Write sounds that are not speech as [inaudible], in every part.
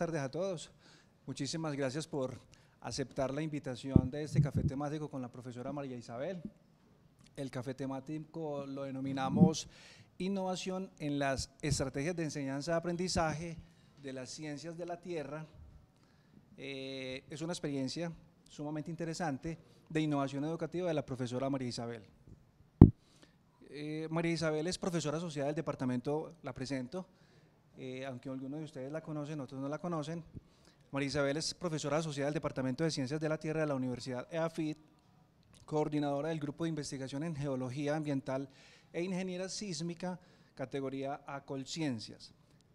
tardes a todos. Muchísimas gracias por aceptar la invitación de este café temático con la profesora María Isabel. El café temático lo denominamos innovación en las estrategias de enseñanza-aprendizaje de las ciencias de la tierra. Eh, es una experiencia sumamente interesante de innovación educativa de la profesora María Isabel. Eh, María Isabel es profesora asociada del departamento, la presento, eh, aunque algunos de ustedes la conocen, otros no la conocen. María Isabel es profesora asociada del Departamento de Ciencias de la Tierra de la Universidad EAFIT, coordinadora del Grupo de Investigación en Geología Ambiental e Ingeniera Sísmica, categoría Ciencias,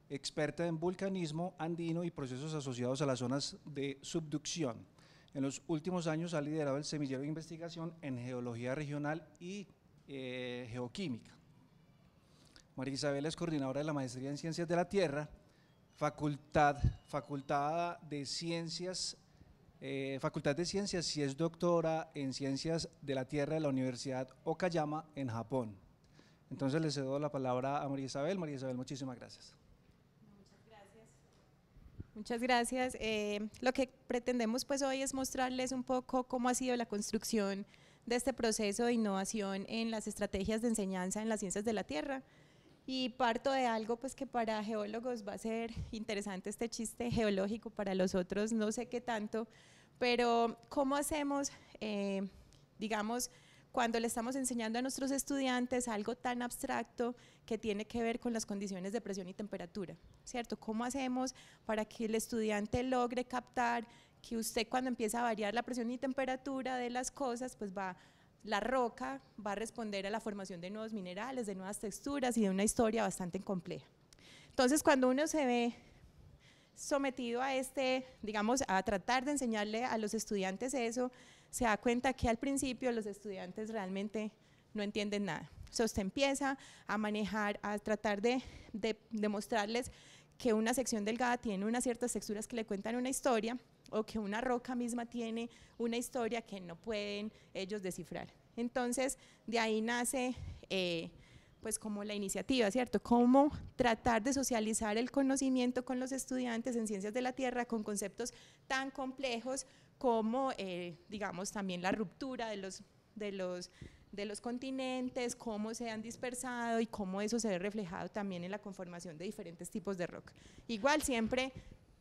experta en vulcanismo andino y procesos asociados a las zonas de subducción. En los últimos años ha liderado el semillero de investigación en geología regional y eh, geoquímica. María Isabel es coordinadora de la Maestría en Ciencias de la Tierra, facultad, facultad de Ciencias, eh, Facultad de Ciencias y es doctora en Ciencias de la Tierra de la Universidad Okayama en Japón. Entonces le cedo la palabra a María Isabel. María Isabel, muchísimas gracias. Muchas gracias. Eh, lo que pretendemos pues hoy es mostrarles un poco cómo ha sido la construcción de este proceso de innovación en las estrategias de enseñanza en las ciencias de la tierra y parto de algo pues que para geólogos va a ser interesante este chiste geológico, para los otros no sé qué tanto, pero ¿cómo hacemos, eh, digamos, cuando le estamos enseñando a nuestros estudiantes algo tan abstracto que tiene que ver con las condiciones de presión y temperatura, ¿cierto? ¿Cómo hacemos para que el estudiante logre captar que usted cuando empieza a variar la presión y temperatura de las cosas, pues va la roca va a responder a la formación de nuevos minerales, de nuevas texturas y de una historia bastante compleja. Entonces, cuando uno se ve sometido a este, digamos, a tratar de enseñarle a los estudiantes eso, se da cuenta que al principio los estudiantes realmente no entienden nada. O usted empieza a manejar, a tratar de, demostrarles que una sección delgada tiene unas ciertas texturas que le cuentan una historia o que una roca misma tiene una historia que no pueden ellos descifrar. Entonces, de ahí nace eh, pues como la iniciativa, ¿cierto? Cómo tratar de socializar el conocimiento con los estudiantes en ciencias de la tierra con conceptos tan complejos como, eh, digamos, también la ruptura de los, de los de los continentes, cómo se han dispersado y cómo eso se ve reflejado también en la conformación de diferentes tipos de rock. Igual siempre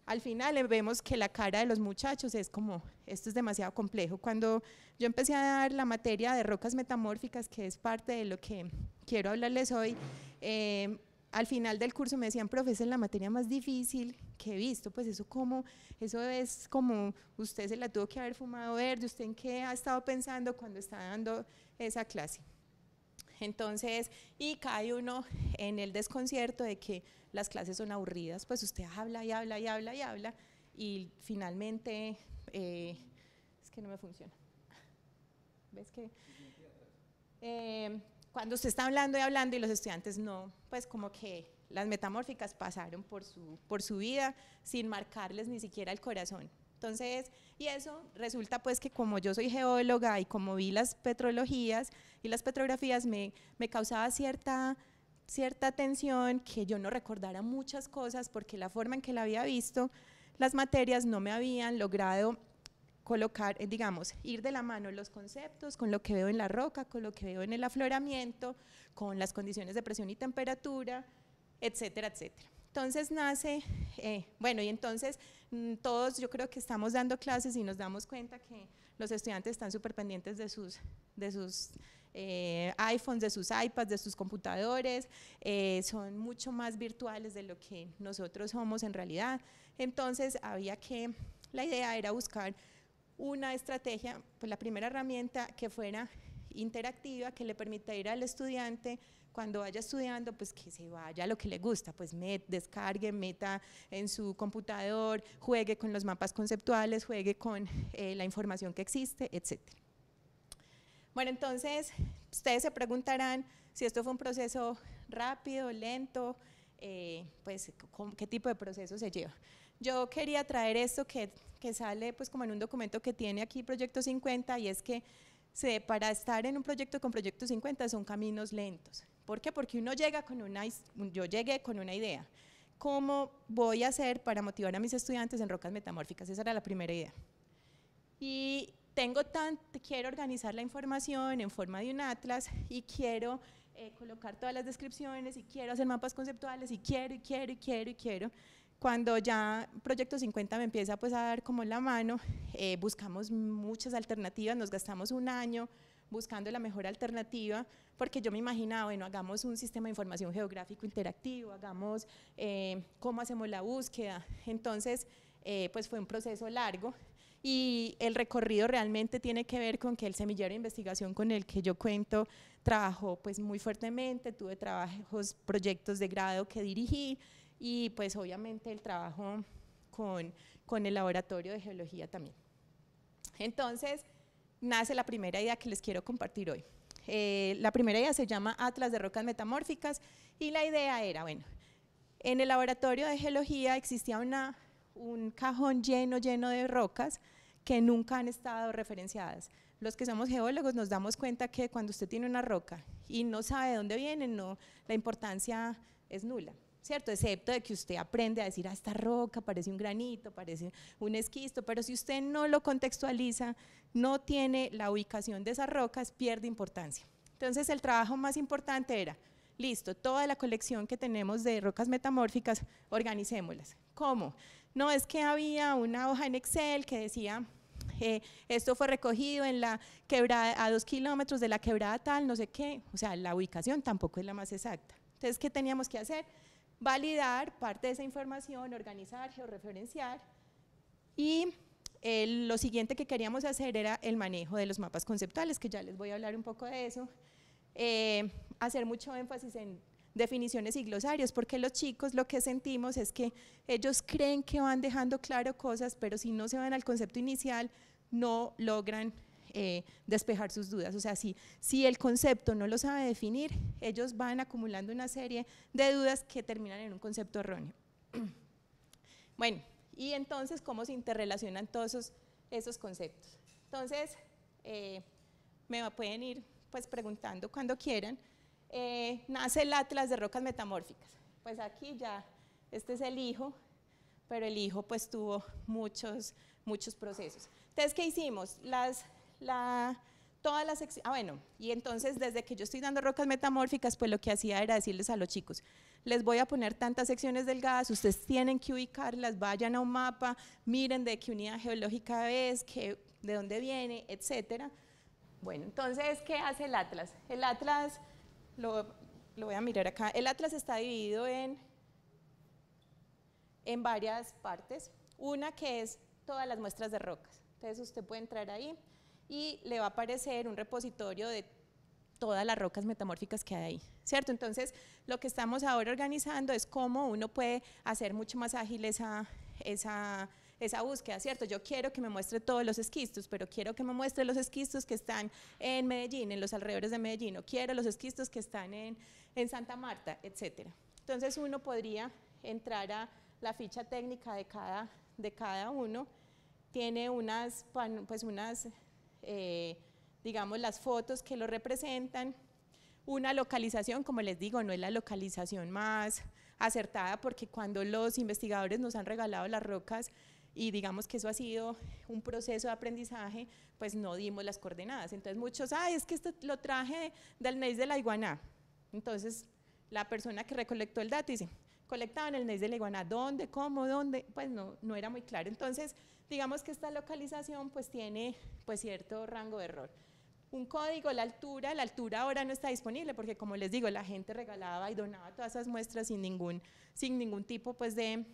al final eh, vemos que la cara de los muchachos es como, esto es demasiado complejo. Cuando yo empecé a dar la materia de rocas metamórficas, que es parte de lo que quiero hablarles hoy, eh, al final del curso me decían, profesor, la materia más difícil que he visto, pues eso como, eso es como usted se la tuvo que haber fumado verde, usted en qué ha estado pensando cuando está dando esa clase. Entonces, y cae uno en el desconcierto de que las clases son aburridas, pues usted habla y habla y habla y habla y finalmente, eh, es que no me funciona. ¿Ves que? Eh, cuando usted está hablando y hablando y los estudiantes no, pues como que las metamórficas pasaron por su, por su vida sin marcarles ni siquiera el corazón. Entonces, y eso resulta pues que como yo soy geóloga y como vi las petrologías, y las petrografías me, me causaba cierta, cierta tensión que yo no recordara muchas cosas porque la forma en que la había visto, las materias no me habían logrado colocar, eh, digamos, ir de la mano los conceptos con lo que veo en la roca, con lo que veo en el afloramiento, con las condiciones de presión y temperatura, etcétera, etcétera. Entonces nace, eh, bueno, y entonces mm, todos yo creo que estamos dando clases y nos damos cuenta que los estudiantes están súper pendientes de sus, de sus eh, iPhones, de sus iPads, de sus computadores, eh, son mucho más virtuales de lo que nosotros somos en realidad. Entonces había que, la idea era buscar una estrategia, pues la primera herramienta que fuera interactiva, que le permita ir al estudiante cuando vaya estudiando, pues que se vaya a lo que le gusta, pues met, descargue, meta en su computador, juegue con los mapas conceptuales, juegue con eh, la información que existe, etcétera. Bueno, entonces ustedes se preguntarán si esto fue un proceso rápido, lento, eh, pues qué tipo de proceso se lleva. Yo quería traer esto que, que sale pues como en un documento que tiene aquí Proyecto 50 y es que se, para estar en un proyecto con Proyecto 50 son caminos lentos. ¿Por qué? Porque uno llega con una, yo llegué con una idea. ¿Cómo voy a hacer para motivar a mis estudiantes en rocas metamórficas? Esa era la primera idea. Y tengo tanto, quiero organizar la información en forma de un atlas y quiero eh, colocar todas las descripciones y quiero hacer mapas conceptuales y quiero y quiero y quiero y quiero. Cuando ya Proyecto 50 me empieza pues a dar como la mano, eh, buscamos muchas alternativas, nos gastamos un año buscando la mejor alternativa, porque yo me imaginaba, bueno, hagamos un sistema de información geográfico interactivo, hagamos eh, cómo hacemos la búsqueda. Entonces, pues fue un proceso largo, y el recorrido realmente tiene que ver con que el semillero de investigación con el que yo cuento trabajó pues muy fuertemente, tuve trabajos, proyectos de grado que dirigí y pues obviamente el trabajo con, con el laboratorio de geología también. Entonces, nace la primera idea que les quiero compartir hoy. Eh, la primera idea se llama Atlas de Rocas Metamórficas y la idea era, bueno, en el laboratorio de geología existía una, un cajón lleno, lleno de rocas que nunca han estado referenciadas. Los que somos geólogos nos damos cuenta que cuando usted tiene una roca y no sabe de dónde viene, no, la importancia es nula. ¿cierto? Excepto de que usted aprende a decir, ah, esta roca parece un granito, parece un esquisto, pero si usted no lo contextualiza, no tiene la ubicación de esas rocas, pierde importancia. Entonces el trabajo más importante era Listo, toda la colección que tenemos de rocas metamórficas, organicémoslas. ¿Cómo? No es que había una hoja en Excel que decía, eh, esto fue recogido en la quebrada, a dos kilómetros de la quebrada tal, no sé qué. O sea, la ubicación tampoco es la más exacta. Entonces, ¿qué teníamos que hacer? Validar parte de esa información, organizar, georreferenciar. Y eh, lo siguiente que queríamos hacer era el manejo de los mapas conceptuales, que ya les voy a hablar un poco de eso. Eh, hacer mucho énfasis en definiciones y glosarios, porque los chicos lo que sentimos es que ellos creen que van dejando claro cosas, pero si no se van al concepto inicial, no logran eh, despejar sus dudas. O sea, si, el concepto no lo sabe definir, ellos van acumulando una serie de dudas que terminan en un concepto erróneo. [clears throat] bueno, y entonces, ¿cómo se interrelacionan todos esos, conceptos? Entonces, eh, me pueden ir pues preguntando cuando quieran. Eh, nace el Atlas de Rocas Metamórficas. Pues aquí ya, este es el hijo, pero el hijo pues tuvo muchos, muchos procesos. Entonces, ¿qué hicimos? Las, la, todas las, ah bueno, y entonces desde que yo estoy dando rocas metamórficas, pues lo que hacía era decirles a los chicos, les voy a poner tantas secciones delgadas, ustedes tienen que ubicarlas, vayan a un mapa, miren de qué unidad geológica es, qué, de dónde viene, etcétera. Bueno, entonces, ¿qué hace el Atlas? El Atlas lo, voy a mirar acá. El atlas está dividido en, en varias partes. Una que es todas las muestras de rocas. Entonces usted puede entrar ahí y le va a aparecer un repositorio de todas las rocas metamórficas que hay ahí, ¿cierto? Entonces, lo que estamos ahora organizando es cómo uno puede hacer mucho más ágil esa esa búsqueda, ¿cierto? Yo quiero que me muestre todos los esquistos, pero quiero que me muestre los esquistos que están en Medellín, en los alrededores de Medellín, o quiero los esquistos que están en, Santa Marta, etcétera. Entonces uno podría entrar a la ficha técnica de cada, de cada uno, tiene unas, pues unas, eh, digamos, las fotos que lo representan, una localización, como les digo, no es la localización más acertada porque cuando los investigadores nos han regalado las rocas y digamos que eso ha sido un proceso de aprendizaje, pues no dimos las coordenadas. Entonces muchos, ay, es que esto lo traje del NEIS de la iguana. Entonces la persona que recolectó el dato dice, colectaban el NEIS de la iguana, ¿dónde, cómo, dónde? Pues no, no era muy claro. Entonces digamos que esta localización pues tiene pues cierto rango de error. Un código, la altura, la altura ahora no está disponible porque como les digo, la gente regalaba y donaba todas esas muestras sin ningún, sin ningún tipo pues de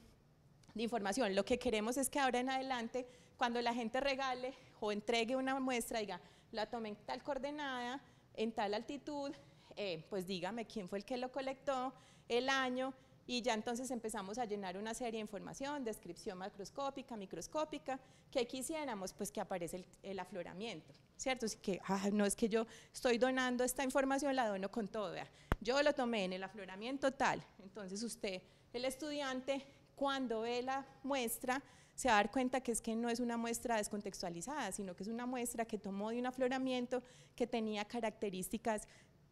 de información. Lo que queremos es que ahora en adelante, cuando la gente regale o entregue una muestra, diga, la tomé en tal coordenada, en tal altitud, eh, pues dígame quién fue el que lo colectó, el año, y ya entonces empezamos a llenar una serie de información, descripción macroscópica, microscópica, que quisiéramos pues que aparece el, afloramiento, ¿cierto? Así que, ah, no es que yo estoy donando esta información, la dono con toda, yo lo tomé en el afloramiento tal, entonces usted, el estudiante, cuando ve la muestra, se va a dar cuenta que es que no es una muestra descontextualizada, sino que es una muestra que tomó de un afloramiento que tenía características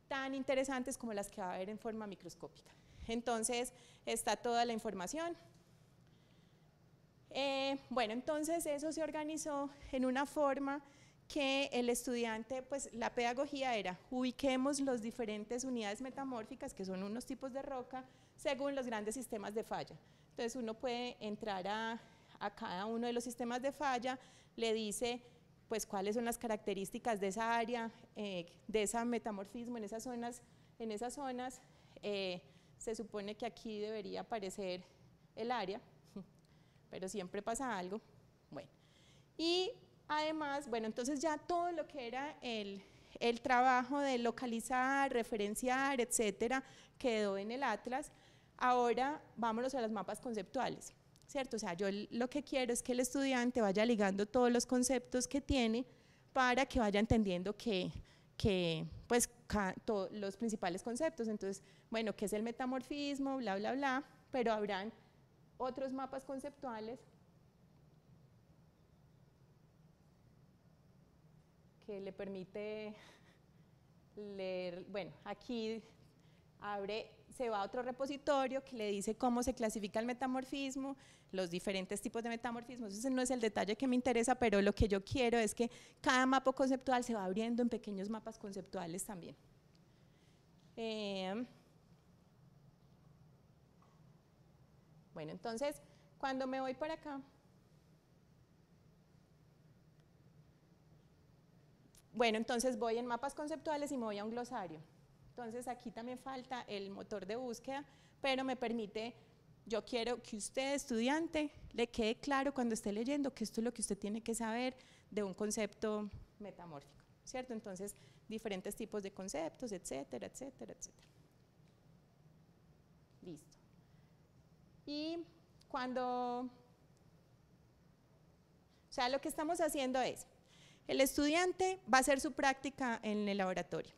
tan interesantes como las que va a ver en forma microscópica. Entonces, está toda la información. Eh, bueno, entonces eso se organizó en una forma que el estudiante, pues la pedagogía era ubiquemos las diferentes unidades metamórficas, que son unos tipos de roca, según los grandes sistemas de falla. Entonces uno puede entrar a, cada uno de los sistemas de falla, le dice pues cuáles son las características de esa área, eh, de ese metamorfismo en esas zonas. En esas zonas eh, se supone que aquí debería aparecer el área, [laughs] pero siempre pasa algo. Bueno, y además, bueno, entonces ya todo lo que era el, el trabajo de localizar, referenciar, etcétera, quedó en el atlas. Ahora vámonos a los mapas conceptuales, ¿cierto? O sea, yo lo que quiero es que el estudiante vaya ligando todos los conceptos que tiene para que vaya entendiendo que, que pues, los principales conceptos, entonces, bueno, ¿qué es el metamorfismo? Bla, bla, bla, pero habrán otros mapas conceptuales que le permite leer, bueno, aquí abre, se va a otro repositorio que le dice cómo se clasifica el metamorfismo, los diferentes tipos de metamorfismos. Ese no es el detalle que me interesa, pero lo que yo quiero es que cada mapa conceptual se va abriendo en pequeños mapas conceptuales también. Eh, bueno, entonces, cuando me voy para acá, bueno, entonces voy en mapas conceptuales y me voy a un glosario. Entonces aquí también falta el motor de búsqueda, pero me permite, yo quiero que usted, estudiante, le quede claro cuando esté leyendo que esto es lo que usted tiene que saber de un concepto metamórfico, ¿cierto? Entonces, diferentes tipos de conceptos, etcétera, etcétera, etcétera. Listo. Y cuando... O sea, lo que estamos haciendo es, el estudiante va a hacer su práctica en el laboratorio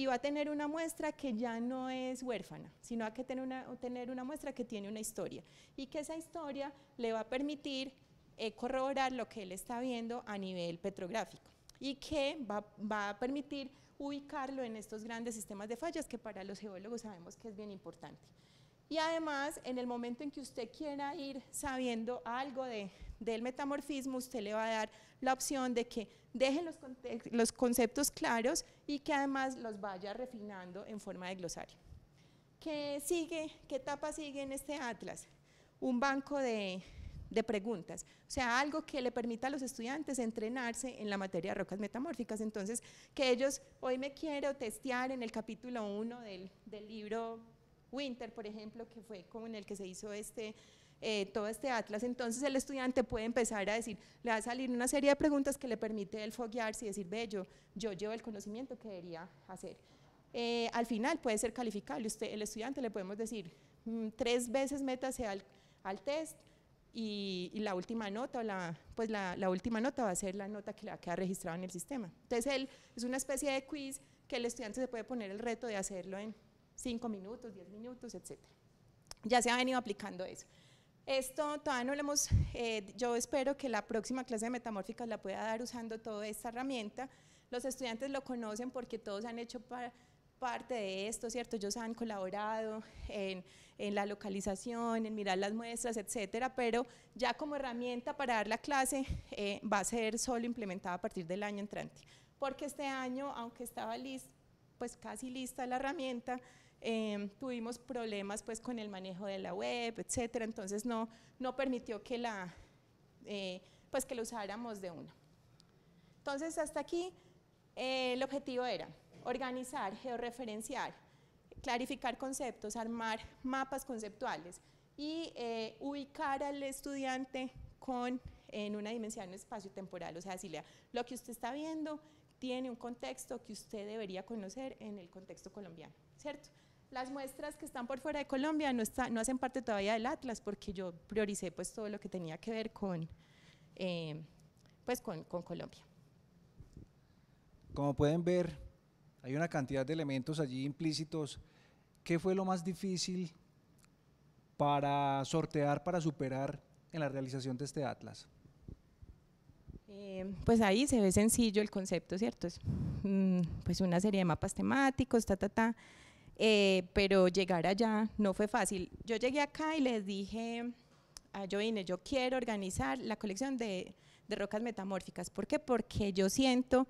y va a tener una muestra que ya no es huérfana, sino va a tener una, una muestra que tiene una historia y que esa historia le va a permitir eh, corroborar lo que él está viendo a nivel petrográfico y que va, va, a permitir ubicarlo en estos grandes sistemas de fallas que para los geólogos sabemos que es bien importante. Y además, en el momento en que usted quiera ir sabiendo algo de, del metamorfismo, usted le va a dar la opción de que deje los, los conceptos claros y que además los vaya refinando en forma de glosario. ¿Qué sigue? ¿Qué etapa sigue en este atlas? Un banco de, de preguntas, o sea, algo que le permita a los estudiantes entrenarse en la materia de rocas metamórficas, entonces que ellos hoy me quiero testear en el capítulo 1 del, del libro Winter, por ejemplo, que fue como en el que se hizo este, eh, todo este atlas. Entonces el estudiante puede empezar a decir, le va a salir una serie de preguntas que le permite el foguearse y decir, bello, yo llevo el conocimiento que debería hacer. Eh, al final puede ser calificable, Usted, el estudiante le podemos decir, mm, tres veces métase al, al test y, la última nota, la, pues la, última nota va a ser la nota que le va a quedar registrada en el sistema. Entonces él, es una especie de quiz que el estudiante se puede poner el reto de hacerlo en 5 minutos, 10 minutos, etc. Ya se ha venido aplicando eso. Esto todavía no lo hemos, eh, yo espero que la próxima clase de metamórficas la pueda dar usando toda esta herramienta. Los estudiantes lo conocen porque todos han hecho parte de esto, ¿cierto? Ellos han colaborado en, la localización, en mirar las muestras, etcétera, pero ya como herramienta para dar la clase eh, va a ser solo implementada a partir del año entrante. Porque este año, aunque estaba lista, pues casi lista la herramienta, Em, tuvimos problemas pues con el manejo de la web, etcétera, entonces no, no permitió que la, eh, pues que lo usáramos de una. Entonces hasta aquí eh, el objetivo era organizar, georreferenciar, clarificar conceptos, armar mapas conceptuales y eh, ubicar al estudiante con, en una dimensión espacio temporal, o sea, lo que usted está viendo tiene un contexto que usted debería conocer en el contexto colombiano, ¿cierto? Las muestras que están por fuera de Colombia no, no hacen parte todavía del Atlas porque yo prioricé pues todo lo que tenía que ver con, eh, pues, con, Colombia. Como pueden ver, hay una cantidad de elementos allí implícitos. ¿Qué fue lo más difícil para sortear, para superar en la realización de este atlas? Eh, pues ahí se ve sencillo el concepto, ¿cierto? Es, mm, pues una serie de mapas temáticos, ta, ta, ta. Eh, pero llegar allá no fue fácil. Yo llegué acá y les dije a Joine, yo quiero organizar la colección de, rocas metamórficas. ¿Por qué? Porque yo siento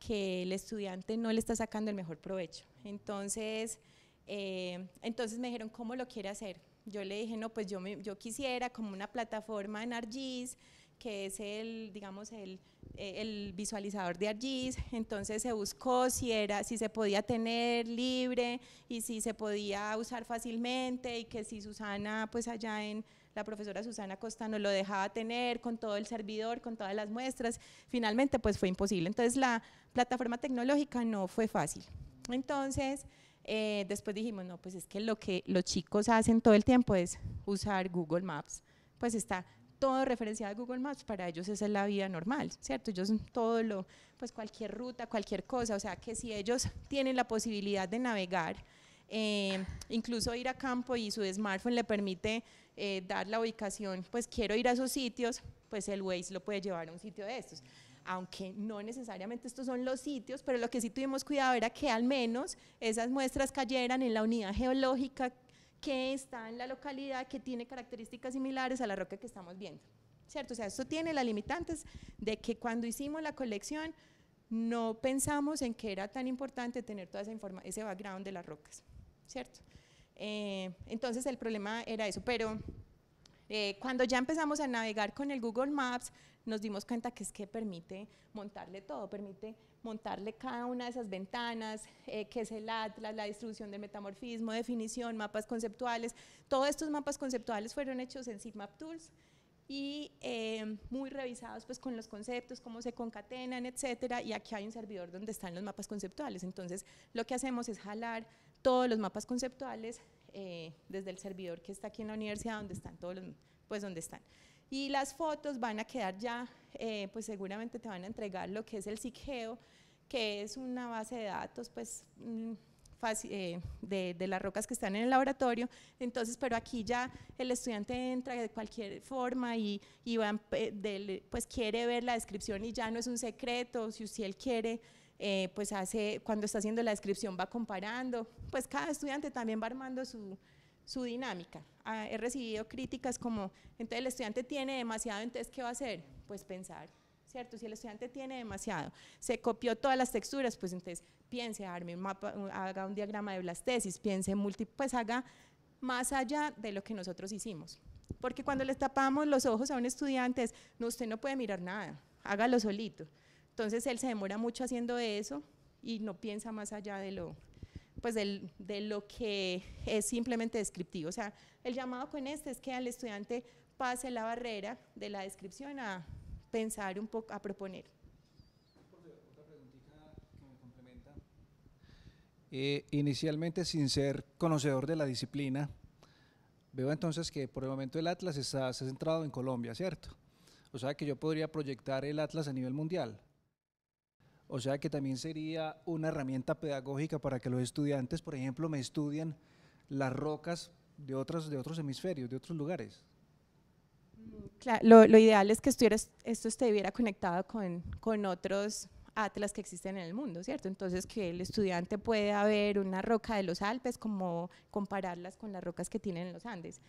que el estudiante no le está sacando el mejor provecho. Entonces, eh, entonces me dijeron, ¿cómo lo quiere hacer? Yo le dije, no, pues yo, yo quisiera como una plataforma en Argis, que es el, digamos, el, eh, el visualizador de ArcGIS, entonces se buscó si, era, si se podía tener libre y si se podía usar fácilmente y que si Susana, pues allá en la profesora Susana Costa nos lo dejaba tener con todo el servidor, con todas las muestras, finalmente pues fue imposible, entonces la plataforma tecnológica no fue fácil. Entonces, eh, después dijimos, no, pues es que lo que los chicos hacen todo el tiempo es usar Google Maps, pues está todo referenciado a Google Maps, para ellos esa es la vida normal, ¿cierto? Ellos todo lo, pues cualquier ruta, cualquier cosa, o sea que si ellos tienen la posibilidad de navegar, eh, incluso ir a campo y su smartphone le permite eh, dar la ubicación, pues quiero ir a esos sitios, pues el Waze lo puede llevar a un sitio de estos. Aunque no necesariamente estos son los sitios, pero lo que sí tuvimos cuidado era que al menos esas muestras cayeran en la unidad geológica que está en la localidad que tiene características similares a la roca que estamos viendo. ¿Cierto? O sea, esto tiene las limitantes de que cuando hicimos la colección no pensamos en que era tan importante tener toda esa información, ese background de las rocas, ¿cierto? Eh, entonces el problema era eso, pero eh, cuando ya empezamos a navegar con el Google Maps, nos dimos cuenta que es que permite montarle todo, permite montarle cada una de esas ventanas, eh, qué es el atlas, la distribución del metamorfismo, definición, mapas conceptuales. Todos estos mapas conceptuales fueron hechos en Sigmap Tools y eh, muy revisados pues con los conceptos, cómo se concatenan, etcétera, y aquí hay un servidor donde están los mapas conceptuales, entonces lo que hacemos es jalar todos los mapas conceptuales eh, desde el servidor que está aquí en la universidad donde están todos pues donde están. Y las fotos van a quedar ya, eh, pues seguramente te van a entregar lo que es el SIGGEO, que es una base de datos, pues, mm, eh, de, de, las rocas que están en el laboratorio, entonces, pero aquí ya el estudiante entra de cualquier forma y, y eh, pues quiere ver la descripción y ya no es un secreto, si usted quiere, eh, pues hace, cuando está haciendo la descripción va comparando, pues cada estudiante también va armando su, su dinámica. Ah, he recibido críticas como, entonces el estudiante tiene demasiado, entonces ¿qué va a hacer? Pues pensar. ¿cierto? Si el estudiante tiene demasiado, se copió todas las texturas, pues entonces piense, arme un mapa, haga un diagrama de blastesis, piense, multi, pues haga más allá de lo que nosotros hicimos. Porque cuando le tapamos los ojos a un estudiante es, no, usted no puede mirar nada, hágalo solito. Entonces él se demora mucho haciendo eso y no piensa más allá de lo, pues de lo que es simplemente descriptivo. O sea, el llamado con este es que al estudiante pase la barrera de la descripción a, pensar un poco, a proponer. Eh, inicialmente sin ser conocedor de la disciplina, veo entonces que por el momento el Atlas está, ha centrado en Colombia, ¿cierto? O sea que yo podría proyectar el Atlas a nivel mundial. O sea que también sería una herramienta pedagógica para que los estudiantes, por ejemplo, me estudien las rocas de otros, de otros hemisferios, de otros lugares lo, ideal es que esto estuviera conectado con, otros atlas que existen en el mundo, ¿cierto? Entonces que el estudiante pueda ver una roca de los Alpes como compararlas con las rocas que tienen en los Andes,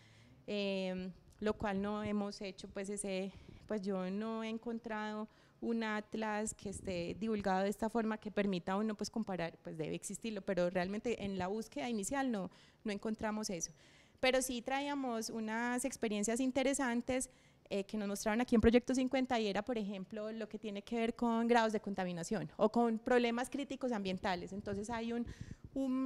em, lo cual no hemos hecho, pues ese, pues yo no he encontrado un atlas que esté divulgado de esta forma que permita a uno pues comparar, pues debe existirlo, pero realmente en la búsqueda inicial no, no encontramos eso pero sí traíamos unas experiencias interesantes eh, que nos mostraron aquí en Proyecto 50 y era, por ejemplo, lo que tiene que ver con grados de contaminación o con problemas críticos ambientales. Entonces hay un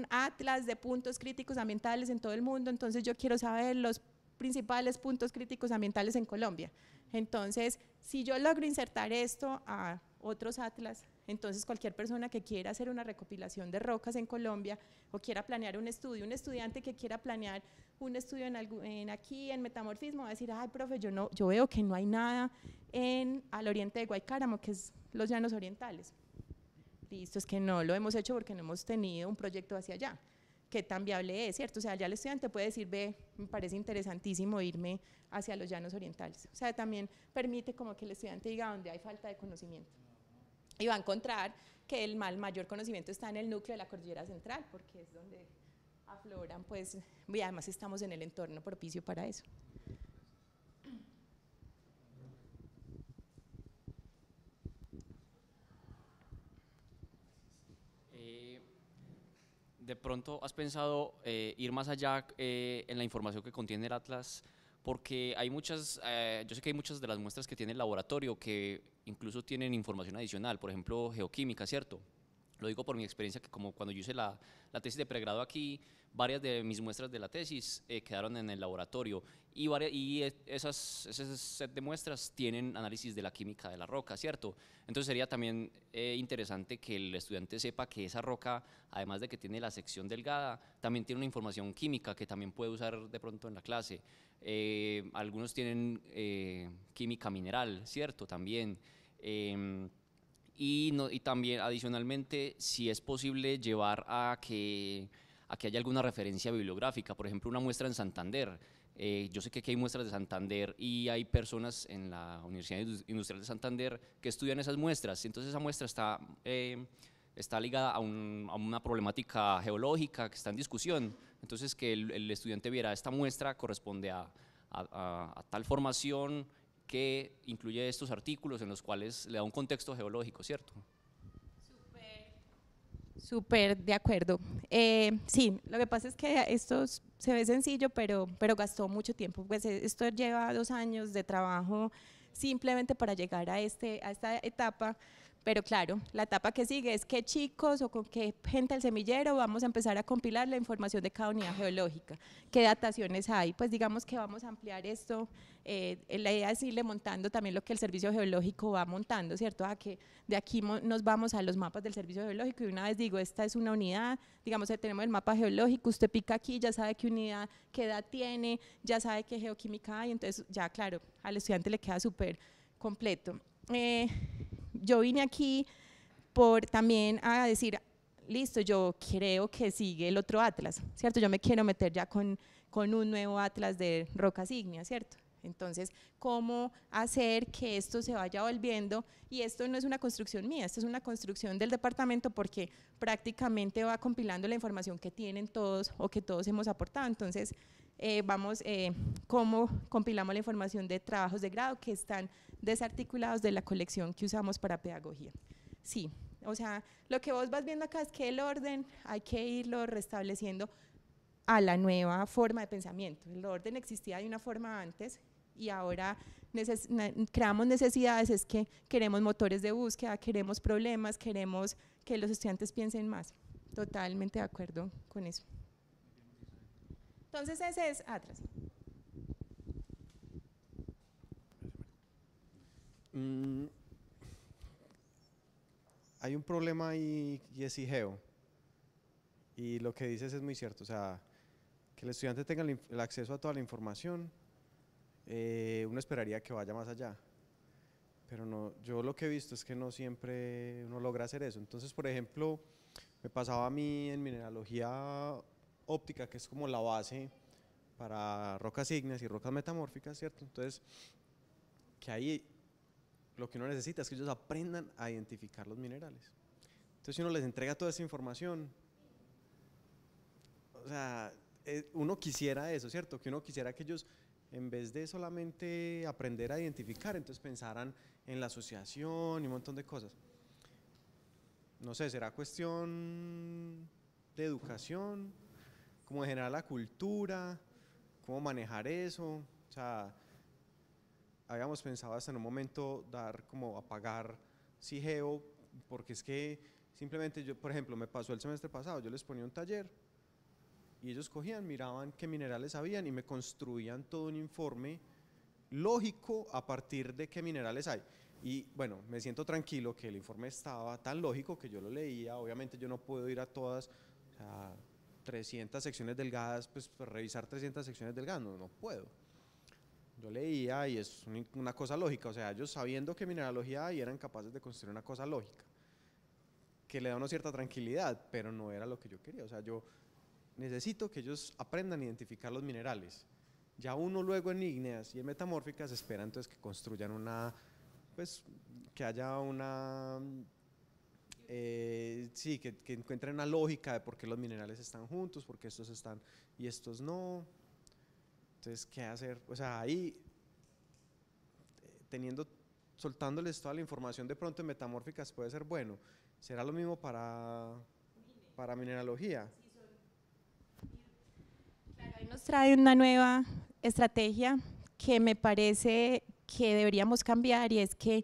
atlas de puntos críticos ambientales en todo el mundo, entonces yo quiero saber los principales puntos críticos ambientales en Colombia. Entonces, si yo logro insertar esto a otros atlas entonces, cualquier persona que quiera hacer una recopilación de rocas en Colombia o quiera planear un estudio, un estudiante que quiera planear un estudio en, aquí, en metamorfismo, va a decir, ay, profe, yo, no, yo veo que no hay nada al oriente de Guaycáramo, que es los llanos orientales. Listo, es que no lo hemos hecho porque no hemos tenido un proyecto hacia allá qué tan viable es, ¿cierto? O sea, ya el estudiante puede decir, ve, me parece interesantísimo irme hacia los llanos orientales. O sea, también permite como que el estudiante diga dónde hay falta de conocimiento y va a encontrar que el mal mayor conocimiento está en el núcleo de la cordillera central, porque es donde afloran, pues, y además estamos en el entorno propicio para eso. Eh, de pronto, ¿has pensado eh, ir más allá eh, en la información que contiene el Atlas? porque hay muchas, eh, yo sé que hay muchas de las muestras que tiene el laboratorio que incluso tienen información adicional, por ejemplo, geoquímica, ¿cierto? Lo digo por mi experiencia que como cuando yo hice la tesis de pregrado aquí, varias de mis muestras de la tesis eh, quedaron en el laboratorio y, varias, y e-, esas, set de muestras tienen análisis de la química de la roca, ¿cierto? Entonces sería también eh, interesante que el estudiante sepa que esa roca, además de que tiene la sección delgada, también tiene una información química que también puede usar de pronto en la clase. Eh, algunos tienen química mineral, ¿cierto? También. Em, y, y, también adicionalmente si es posible llevar a que que hay alguna referencia bibliográfica, por ejemplo, una muestra en Santander. Eh, yo sé que aquí hay muestras de Santander y hay personas en la Universidad Industrial de Santander que estudian esas muestras, entonces esa muestra está, eh, está ligada a, una problemática geológica que está en discusión, entonces que el, estudiante viera esta muestra corresponde a tal formación que incluye estos artículos en los cuales le da un contexto geológico, ¿cierto? Súper de acuerdo. Eh, sí, lo que pasa es que esto se ve sencillo, pero, pero gastó mucho tiempo. Pues eh, esto lleva dos años de trabajo simplemente para llegar a, este, a esta etapa pero claro, la etapa que sigue es qué chicos o con qué gente del semillero vamos a empezar a compilar la información de cada unidad geológica, qué dataciones hay. Pues digamos que vamos a ampliar esto, eh, la idea es irle montando también lo que el servicio geológico va montando, ¿cierto? A que de aquí nos vamos a los mapas del servicio geológico y una vez digo, esta es una unidad, digamos, eh, tenemos el mapa geológico, usted pica aquí, ya sabe qué unidad, qué edad tiene, ya sabe qué geoquímica hay, entonces ya claro, al estudiante le queda súper completo. Eh, yo vine aquí por también a decir, listo, yo creo que sigue el otro Atlas, ¿cierto? Yo me quiero meter ya con, con un nuevo Atlas de Roca Signia, ¿cierto? Entonces, ¿cómo hacer que esto se vaya volviendo? Y esto no es una construcción mía, esto es una construcción del departamento porque prácticamente va compilando la información que tienen todos o que todos hemos aportado. Entonces, eh, vamos, eh, cómo compilamos la información de trabajos de grado que están desarticulados de la colección que usamos para pedagogía. Sí, o sea, lo que vos vas viendo acá es que el orden hay que irlo restableciendo a la nueva forma de pensamiento. El orden existía de una forma antes y ahora creamos necesidades, es que queremos motores de búsqueda, queremos problemas, queremos que los estudiantes piensen más. Totalmente de acuerdo con eso. Entonces ese es atrás. Mm, hay un problema ahí y es IGEO. Y lo que dices es muy cierto, o sea, que el estudiante tenga el, acceso a toda la información, eh, uno esperaría que vaya más allá. Pero no, yo lo que he visto es que no siempre uno logra hacer eso. Entonces, por ejemplo, me pasaba a mí en mineralogía óptica, que es como la base para rocas ígneas y rocas metamórficas, ¿cierto? Entonces, que ahí lo que uno necesita es que ellos aprendan a identificar los minerales. Entonces, si uno les entrega toda esa información, o sea, eh, uno quisiera eso, ¿cierto? Que uno quisiera que ellos, en vez de solamente aprender a identificar, entonces pensaran en la asociación y un montón de cosas. No sé, será cuestión de educación cómo generar la cultura, cómo manejar eso. O sea, habíamos pensado hasta en un momento dar como apagar CIGEO, porque es que simplemente yo, por ejemplo, me pasó el semestre pasado, yo les ponía un taller y ellos cogían, miraban qué minerales habían y me construían todo un informe lógico a partir de qué minerales hay. Y bueno, me siento tranquilo que el informe estaba tan lógico que yo lo leía, obviamente yo no puedo ir a todas, o sea, 300 secciones delgadas, pues, pues revisar 300 secciones delgadas, no, no puedo. Yo leía y es una cosa lógica, o sea, ellos sabiendo que mineralogía hay eran capaces de construir una cosa lógica, que le da una cierta tranquilidad, pero no era lo que yo quería, o sea, yo necesito que ellos aprendan a identificar los minerales. Ya uno luego en ígneas y en metamórficas espera entonces que construyan una, pues, que haya una eh, sí, que, encuentren una lógica de por qué los minerales están juntos, por qué estos están y estos no. Entonces, ¿qué hacer? O sea, ahí, eh, teniendo, soltándoles toda la información de pronto en metamórficas puede ser bueno. ¿Será lo mismo para, para mineralogía? Claro, ahí nos trae una nueva estrategia que me parece que deberíamos cambiar y es que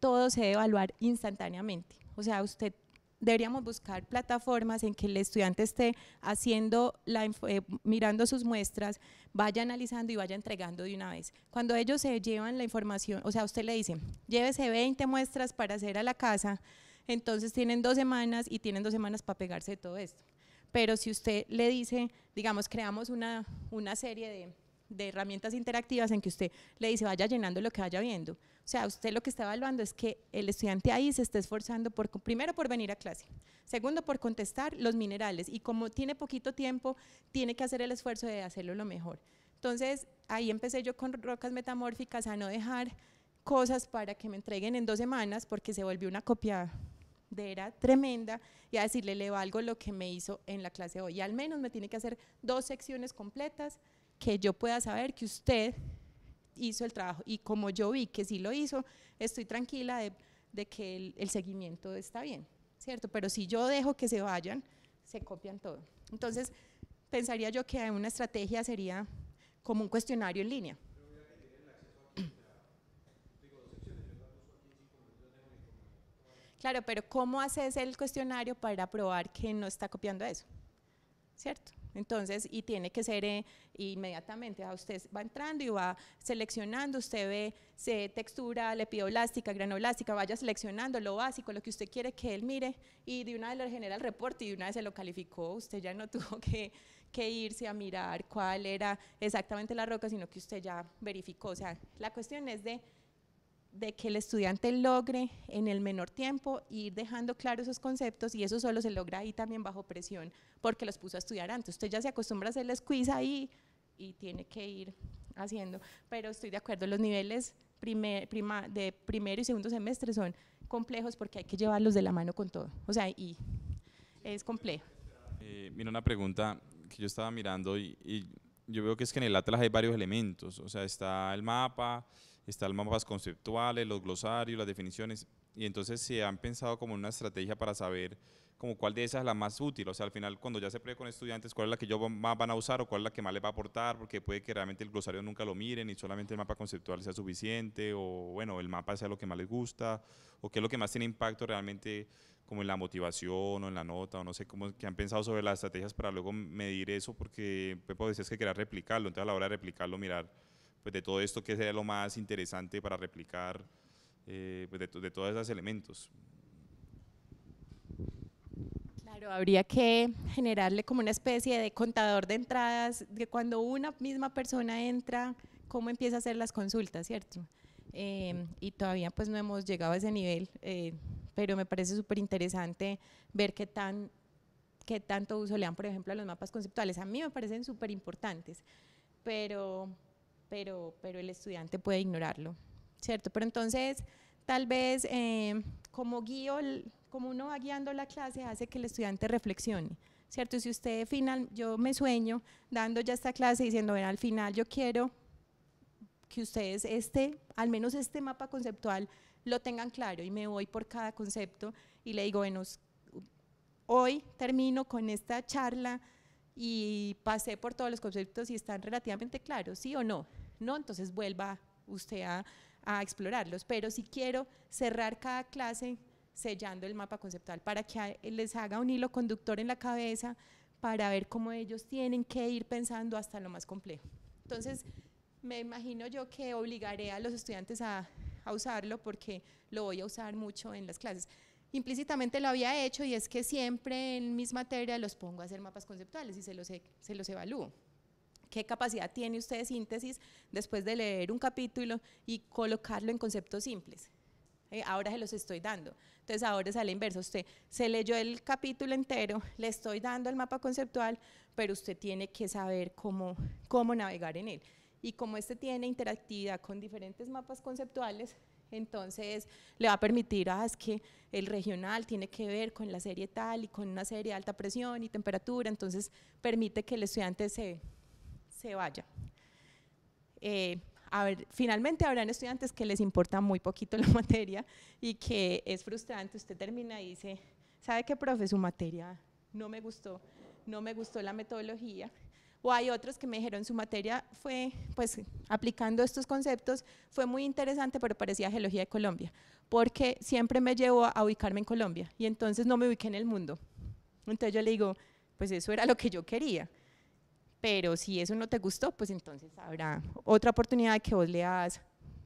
todo se debe evaluar instantáneamente. O sea, usted deberíamos buscar plataformas en que el estudiante esté haciendo, la, eh, mirando sus muestras, vaya analizando y vaya entregando de una vez. Cuando ellos se llevan la información, o sea, usted le dice, llévese 20 muestras para hacer a la casa, entonces tienen dos semanas y tienen dos semanas para pegarse todo esto. Pero si usted le dice, digamos, creamos una serie de de herramientas interactivas en que usted le dice vaya llenando lo que vaya viendo. O sea, usted lo que está evaluando es que el estudiante ahí se está esforzando por, primero por venir a clase, segundo por contestar los minerales y como tiene poquito tiempo, tiene que hacer el esfuerzo de hacerlo lo mejor. Entonces, ahí empecé yo con rocas metamórficas a no dejar cosas para que me entreguen en dos semanas porque se volvió una copia de era tremenda y a decirle le valgo lo que me hizo en la clase hoy. al menos me tiene que hacer dos secciones completas que yo pueda saber que usted hizo el trabajo. Y como yo vi que sí lo hizo, estoy tranquila de, de que el, seguimiento está bien, ¿cierto? Pero si yo dejo que se vayan, se copian todo. Entonces, pensaría yo que una estrategia sería como un cuestionario en línea. Claro, pero ¿cómo haces el cuestionario para probar que no está copiando eso? ¿cierto? Entonces, y tiene que ser eh, inmediatamente, a usted va entrando y va seleccionando, usted ve se, textura, lepidoblástica, granoblástica, vaya seleccionando lo básico, lo que usted quiere que él mire, y de una vez le genera el reporte y de una vez se lo calificó, usted ya no [laughs] tuvo que, que irse a mirar cuál era exactamente la roca, sino que usted ya verificó, o sea, la cuestión es de de que el estudiante logre en el menor tiempo ir dejando claros esos conceptos y eso solo se logra ahí también bajo presión porque los puso a estudiar antes. Usted ya se acostumbra a hacer el quiz ahí y tiene que ir haciendo, pero estoy de acuerdo, los niveles prima, de primero y segundo semestre son complejos porque hay que llevarlos de la mano con todo, o sea, y es complejo. Eh, mira, una pregunta que yo estaba mirando y, y yo veo que es que en el Atlas hay varios elementos, o sea, está el mapa, están el mapas conceptuales, los glosarios, las definiciones, y entonces se han pensado como una estrategia para saber como cuál de esas es la más útil, o sea, al final cuando ya se prevé con estudiantes, cuál es la que yo más van a usar o cuál es la que más les va a aportar, porque puede que realmente el glosario nunca lo miren y solamente el mapa conceptual sea suficiente, o bueno, el mapa sea lo que más les gusta, o qué es lo que más tiene impacto realmente como en la motivación o en la nota, o no sé cómo que han pensado sobre las estrategias para luego medir eso, porque Pepo pues, decías que quería replicarlo, entonces a la hora de replicarlo mirar pues, de todo esto, ¿qué sería lo más interesante para replicar eh, pues, de, todos esos elementos? Claro, habría que generarle como una especie de contador de entradas, de cuando una misma persona entra, cómo empieza a hacer las consultas, ¿cierto? Em, y todavía pues no hemos llegado a ese nivel, eh, pero me parece súper interesante ver qué tan qué tanto uso le dan, por ejemplo, a los mapas conceptuales. A mí me parecen súper importantes, pero pero, pero el estudiante puede ignorarlo, ¿cierto? Pero entonces, tal vez eh, como guío, como uno va guiando la clase, hace que el estudiante reflexione, ¿cierto? Si usted final, yo me sueño dando ya esta clase diciendo, bueno, al final yo quiero que ustedes este, al menos este mapa conceptual lo tengan claro y me voy por cada concepto y le digo, bueno, hoy termino con esta charla y pasé por todos los conceptos y están relativamente claros, ¿sí o no? no, entonces vuelva usted a, explorarlos. Pero si quiero cerrar cada clase sellando el mapa conceptual para que les haga un hilo conductor en la cabeza para ver cómo ellos tienen que ir pensando hasta lo más complejo. Entonces, me imagino yo que obligaré a los estudiantes a, usarlo porque lo voy a usar mucho en las clases. Implícitamente lo había hecho y es que siempre en mis materias los pongo a hacer mapas conceptuales y se los evalúo qué capacidad tiene usted de síntesis después de leer un capítulo y colocarlo en conceptos simples. Eh, ahora se los estoy dando. Entonces ahora es a la inversa, usted se leyó el capítulo entero, le estoy dando el mapa conceptual, pero usted tiene que saber cómo, cómo navegar en él. Y como este tiene interactividad con diferentes mapas conceptuales, entonces le va a permitir, a ah, es que el regional tiene que ver con la serie tal y con una serie de alta presión y temperatura, entonces permite que el estudiante se vaya. Eh, a ver, finalmente habrán estudiantes que les importa muy poquito la [laughs] materia y que es frustrante, usted termina y dice, ¿sabe qué, profe? Su materia no me gustó, no me gustó la metodología. O hay otros que me dijeron, su materia fue, pues, aplicando estos conceptos, fue muy interesante, pero parecía geología de Colombia, porque siempre me llevó a ubicarme en Colombia y entonces no me ubiqué en el mundo. Entonces yo le digo, pues eso era lo que yo quería pero si eso no te gustó, pues entonces habrá otra oportunidad que vos leas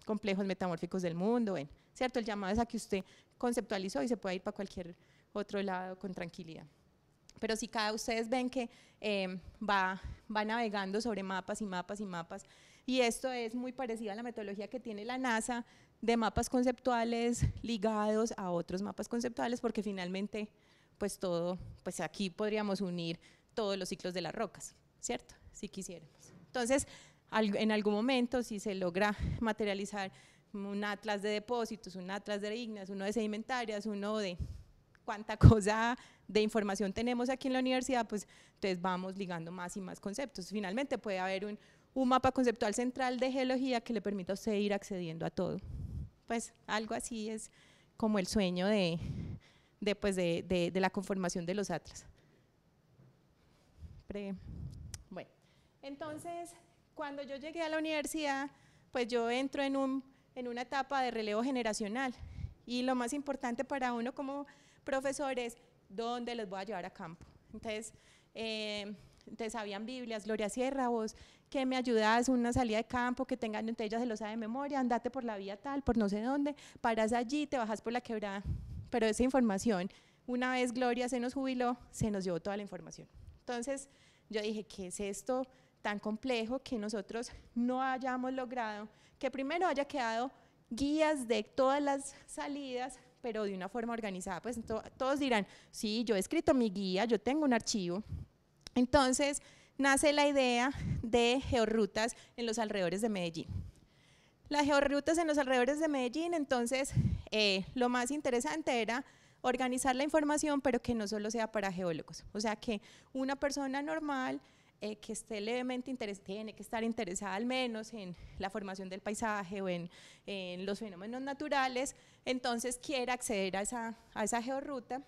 complejos metamórficos del mundo, ¿cierto? El llamado es a que usted conceptualizó y se pueda ir para cualquier otro lado con tranquilidad. Pero si cada ustedes ven que em, va, navegando sobre mapas y mapas y mapas, y esto es muy parecido a la metodología que tiene la NASA de mapas conceptuales ligados a otros mapas conceptuales, porque finalmente, pues todo, pues aquí podríamos unir todos los ciclos de las rocas. ¿cierto? Si quisiéramos. Entonces, en algún momento, si se logra materializar un atlas de depósitos, un atlas de dignas, uno de sedimentarias, uno de cuánta cosa de información tenemos aquí en la universidad, pues entonces vamos ligando más y más conceptos. Finalmente puede haber un, mapa conceptual central de geología que le permita a usted ir accediendo a todo. Pues algo así es como el sueño de, de, pues, la conformación de los atlas. Entonces, cuando yo llegué a la universidad, pues yo entro en, un, en una etapa de relevo generacional y lo más importante para uno como profesor es dónde los voy a llevar a campo. Entonces, eh, entonces habían Biblias, Gloria Sierra, vos que me ayudas, una salida de campo, que tengan, entre ellas se lo sabe de memoria, andate por la vía tal, por no sé dónde, paras allí, te bajas por la quebrada. Pero esa información, una vez Gloria se nos jubiló, se nos llevó toda la información. Entonces yo dije, ¿qué es esto? tan complejo que nosotros no hayamos logrado que primero haya quedado guías de todas las salidas, pero de una forma organizada. Pues todos dirán, sí, yo he escrito mi guía, yo tengo un archivo. Entonces nace la idea de georrutas en los alrededores de Medellín. Las georrutas en los alrededores de Medellín, entonces eh, lo más interesante era organizar la información, pero que no solo sea para geólogos. O sea, que una persona normal eh, que esté levemente interesada, tiene que estar interesada al menos en la formación del paisaje o en, en los fenómenos naturales, entonces quiera acceder a esa, a esa georruta.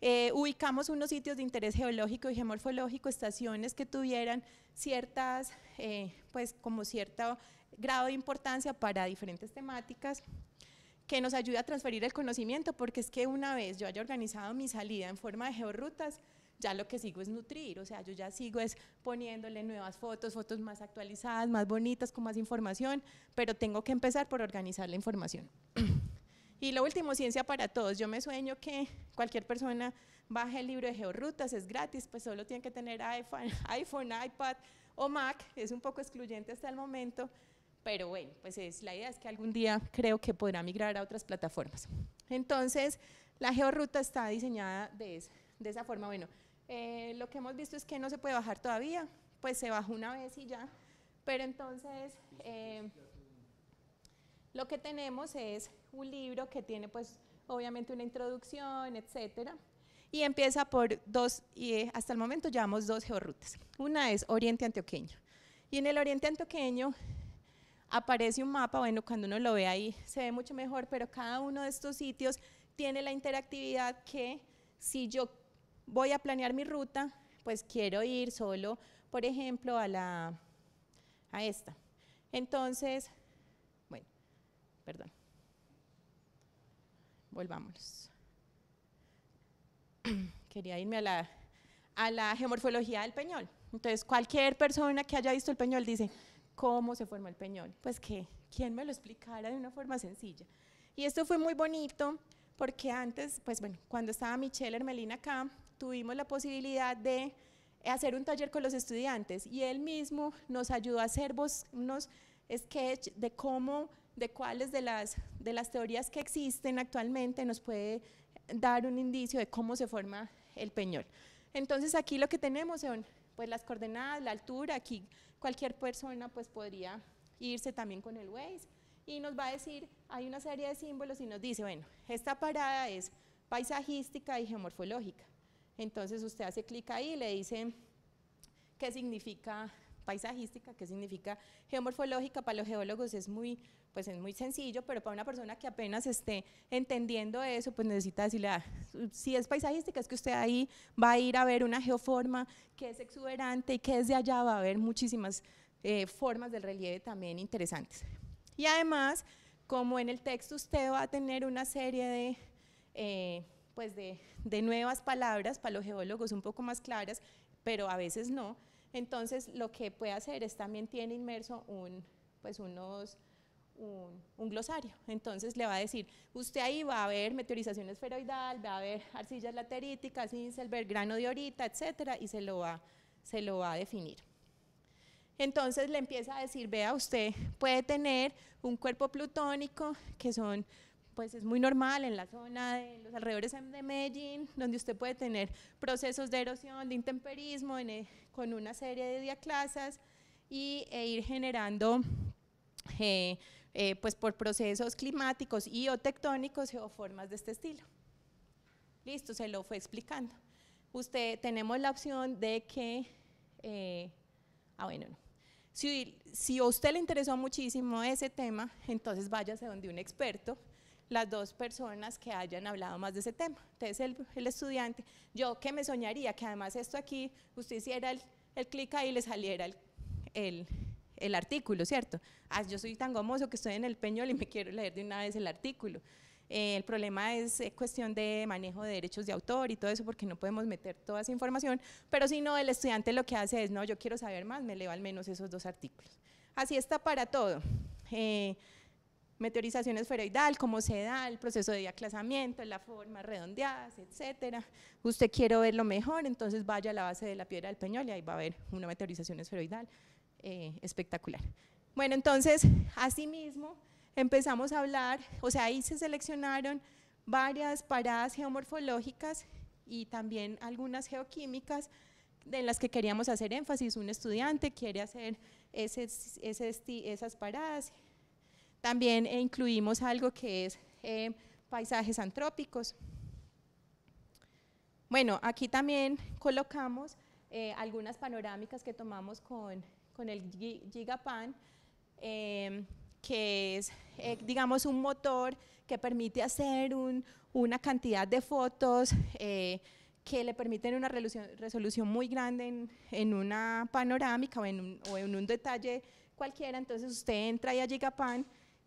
Eh, ubicamos unos sitios de interés geológico y geomorfológico, estaciones que tuvieran ciertas, eh, pues como cierto grado de importancia para diferentes temáticas que nos ayuda a transferir el conocimiento, porque es que una vez yo haya organizado mi salida en forma de georrutas, ya lo que sigo es nutrir, o sea, yo ya sigo es poniéndole nuevas fotos, fotos más actualizadas, más bonitas, con más información, pero tengo que empezar por organizar la información. Y lo último, ciencia para todos. Yo me sueño que cualquier persona baje el libro de georrutas, es gratis, pues solo tiene que tener iPhone, [laughs] iPad o Mac, es un poco excluyente hasta el momento, pero bueno, pues es, la idea es que algún día creo que podrá migrar a otras plataformas. Entonces, la Georuta está diseñada de, de esa forma, bueno, eh, lo que hemos visto es que no se puede bajar todavía, pues se bajó una vez y ya, pero entonces eh, lo que tenemos es un libro que tiene pues obviamente una introducción, etcétera, y empieza por dos, y eh, hasta el momento llevamos dos georrutas. Una es Oriente Antioqueño, y en el Oriente Antioqueño aparece un mapa, bueno, cuando uno lo ve ahí se ve mucho mejor, pero cada uno de estos sitios tiene la interactividad que si yo voy a planear mi ruta, pues quiero ir solo, por ejemplo, a la a esta. Entonces, bueno, perdón. Volvámonos. [clears throat] Quería irme a la, a la geomorfología del peñol. Entonces, cualquier persona que haya visto el peñol dice, ¿cómo se formó el peñol? Pues que, ¿quién me lo explicara de una forma sencilla? Y esto fue muy bonito porque antes, pues bueno, cuando estaba Michelle Hermelina acá, tuvimos la posibilidad de hacer un taller con los estudiantes y él mismo nos ayudó a hacer unos sketch de cómo, de cuáles de las, de las teorías que existen actualmente nos puede dar un indicio de cómo se forma el peñol. Entonces aquí lo que tenemos son pues las coordenadas, la altura, aquí cualquier persona pues podría irse también con el Waze y nos va a decir, hay una serie de símbolos y nos dice, bueno, esta parada es paisajística y geomorfológica, entonces usted hace clic ahí y le dice qué significa paisajística, qué significa geomorfológica, para los geólogos es muy, pues es muy sencillo, pero para una persona que apenas esté entendiendo eso, pues necesita decirle, ah, si es paisajística, es que usted ahí va a ir a ver una geoforma que es exuberante y que desde allá va a haber muchísimas eh, formas del relieve también interesantes. Y además, como en el texto usted va a tener una serie de... Eh, pues, de, nuevas palabras para los geólogos un poco más claras, pero a veces no. Entonces lo que puede hacer es también tiene inmerso un, pues unos, un, un, glosario. Entonces le va a decir, usted ahí va a ver meteorización esferoidal, va a ver arcillas lateríticas, ver grano de orita, etcétera, y se lo va, se lo va a definir. Entonces le empieza a decir, vea, usted puede tener un cuerpo plutónico que son pues es muy normal en la zona de los alrededores de Medellín, donde usted puede tener procesos de erosión, de intemperismo, eh, con una serie de diaclasas y, e ir generando eh, eh, pues por procesos climáticos y o tectónicos geoformas de este estilo. Listo, se lo fue explicando. Usted, tenemos la opción de que, ah bueno, no. Si, si a usted le interesó muchísimo ese tema, entonces váyase donde un experto las dos personas que hayan hablado más de ese tema. Entonces el, el estudiante, yo que me soñaría que además esto aquí, usted hiciera el, el clic ahí y le saliera el, el, el artículo, ¿cierto? Ah, yo soy tan gomoso que estoy en el peñol y me quiero leer de una vez el artículo. Eh, el problema es eh, cuestión de manejo de derechos de autor y todo eso, porque no podemos meter toda esa información, pero si no, el estudiante lo que hace es, no, yo quiero saber más, me leo al menos esos dos artículos. Así está para todo. Eh, meteorización esferoidal, cómo se da, el proceso de aclazamiento, la forma redondeadas, etcétera. Usted quiere verlo mejor, entonces vaya a la base de la piedra del Peñol y ahí va a haber una meteorización esferoidal eh, espectacular. Bueno, entonces, asimismo, empezamos a hablar, o sea, ahí se seleccionaron varias paradas geomorfológicas y también algunas geoquímicas en las que queríamos hacer énfasis. Un estudiante quiere hacer esas paradas también eh, incluimos algo que es eh, paisajes antrópicos. Bueno, aquí también colocamos eh, algunas panorámicas que tomamos con, el Gigapan, em, que es, digamos, un motor que permite hacer una cantidad de fotos que le permiten una resolución muy grande en, una panorámica o en, un, detalle cualquiera, entonces usted entra y a Gigapan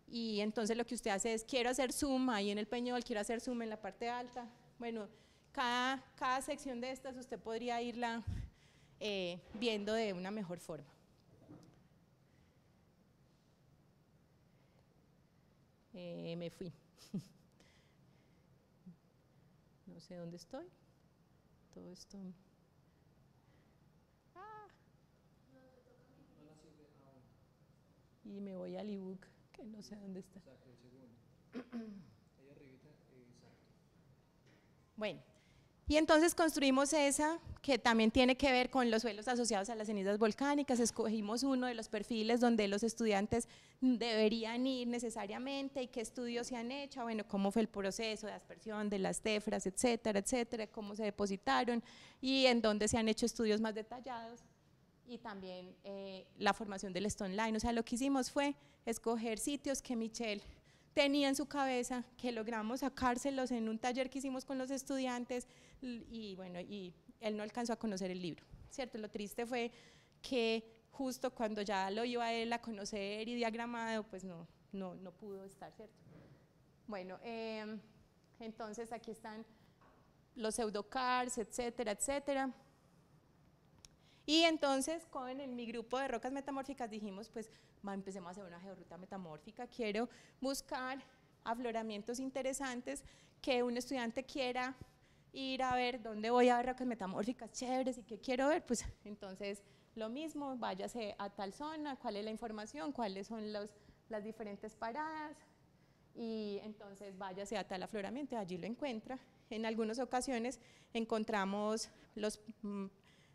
y entonces lo que usted hace es, quiero hacer zoom ahí en el peñol, quiero hacer zoom en la parte alta. Bueno, cada, sección de estas usted podría irla eh, viendo de una mejor forma. Eh, me fui. [laughs] no sé dónde estoy. Todo esto... Ah. Y me voy al ebook. Que no sé dónde está. [clears throat] Bueno. Y entonces construimos esa que también tiene que ver con los suelos asociados a las cenizas volcánicas. Escogimos uno de los perfiles donde los estudiantes deberían ir necesariamente y qué estudios se han hecho, bueno, cómo fue el proceso de aspersión de las tefras, etcétera, etcétera, cómo se depositaron y en dónde se han hecho estudios más detallados y también eh, la formación del Stone Line. O sea, lo que hicimos fue escoger sitios que Michelle tenía en su cabeza, que logramos sacárselos en un taller que hicimos con los estudiantes y bueno, y él no alcanzó a conocer el libro, ¿cierto? Lo triste fue que justo cuando ya lo iba él a conocer y diagramado, pues no, no, no pudo estar, ¿cierto? Bueno, em, entonces aquí están los pseudocars, etcétera, etcétera. Y entonces con el, mi grupo de rocas metamórficas dijimos, pues empecemos a hacer una georruta metamórfica, quiero buscar afloramientos interesantes que un estudiante quiera ir a ver dónde voy a ver rocas metamórficas chéveres y qué quiero ver, pues entonces lo mismo, váyase a tal zona, cuál es la información, cuáles son los, las diferentes paradas y entonces váyase a tal afloramiento, allí lo encuentra. En algunas ocasiones encontramos los mm,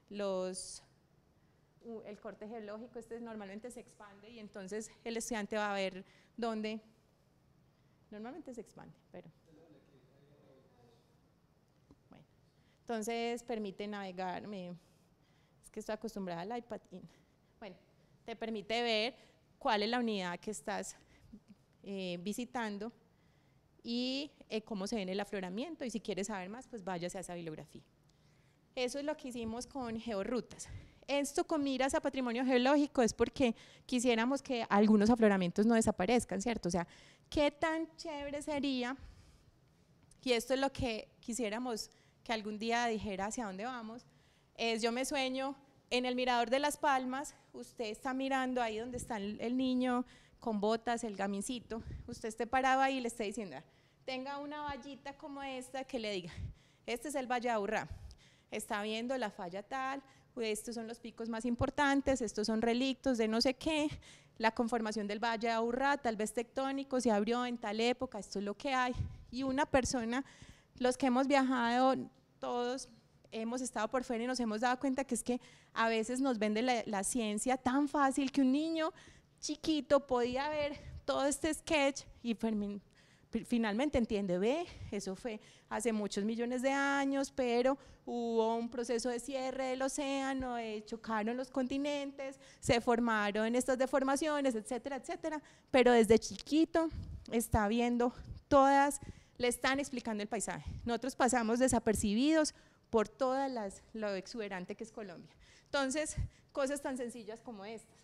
los, el corte geológico, este normalmente se expande y entonces el estudiante va a ver dónde, normalmente se expande, pero... Bueno, entonces permite navegar, es que estoy acostumbrada al iPad. Bueno, te permite ver cuál es la unidad que estás eh, visitando y eh, cómo se ve en el afloramiento y si quieres saber más, pues váyase a esa bibliografía. Eso es lo que hicimos con Georrutas. Esto con miras a patrimonio geológico es porque quisiéramos que algunos afloramientos no desaparezcan, ¿cierto? O sea, qué tan chévere sería, y esto es lo que quisiéramos que algún día dijera hacia dónde vamos, es yo me sueño en el mirador de Las Palmas, usted está mirando ahí donde está el niño con botas, el gamincito, usted esté parado ahí y le está diciendo, ah, tenga una vallita como esta que le diga, este es el Valle de está viendo la falla tal, pues, estos son los picos más importantes, estos son relictos de no sé qué, la conformación del valle de Aurra, tal vez tectónico, se abrió en tal época, esto es lo que hay. Y una persona, los que hemos viajado, todos hemos estado por fuera y nos hemos dado cuenta que es que a veces nos vende la, ciencia tan fácil que un niño chiquito podía ver todo este sketch y Fermín finalmente entiende, ve, eso fue hace muchos millones de años, pero hubo un proceso de cierre del océano, chocaron los continentes, se formaron estas deformaciones, etcétera, etcétera, pero desde chiquito está viendo todas, le están explicando el paisaje. Nosotros pasamos desapercibidos por todas las, lo exuberante que es Colombia. Entonces, cosas tan sencillas como estas.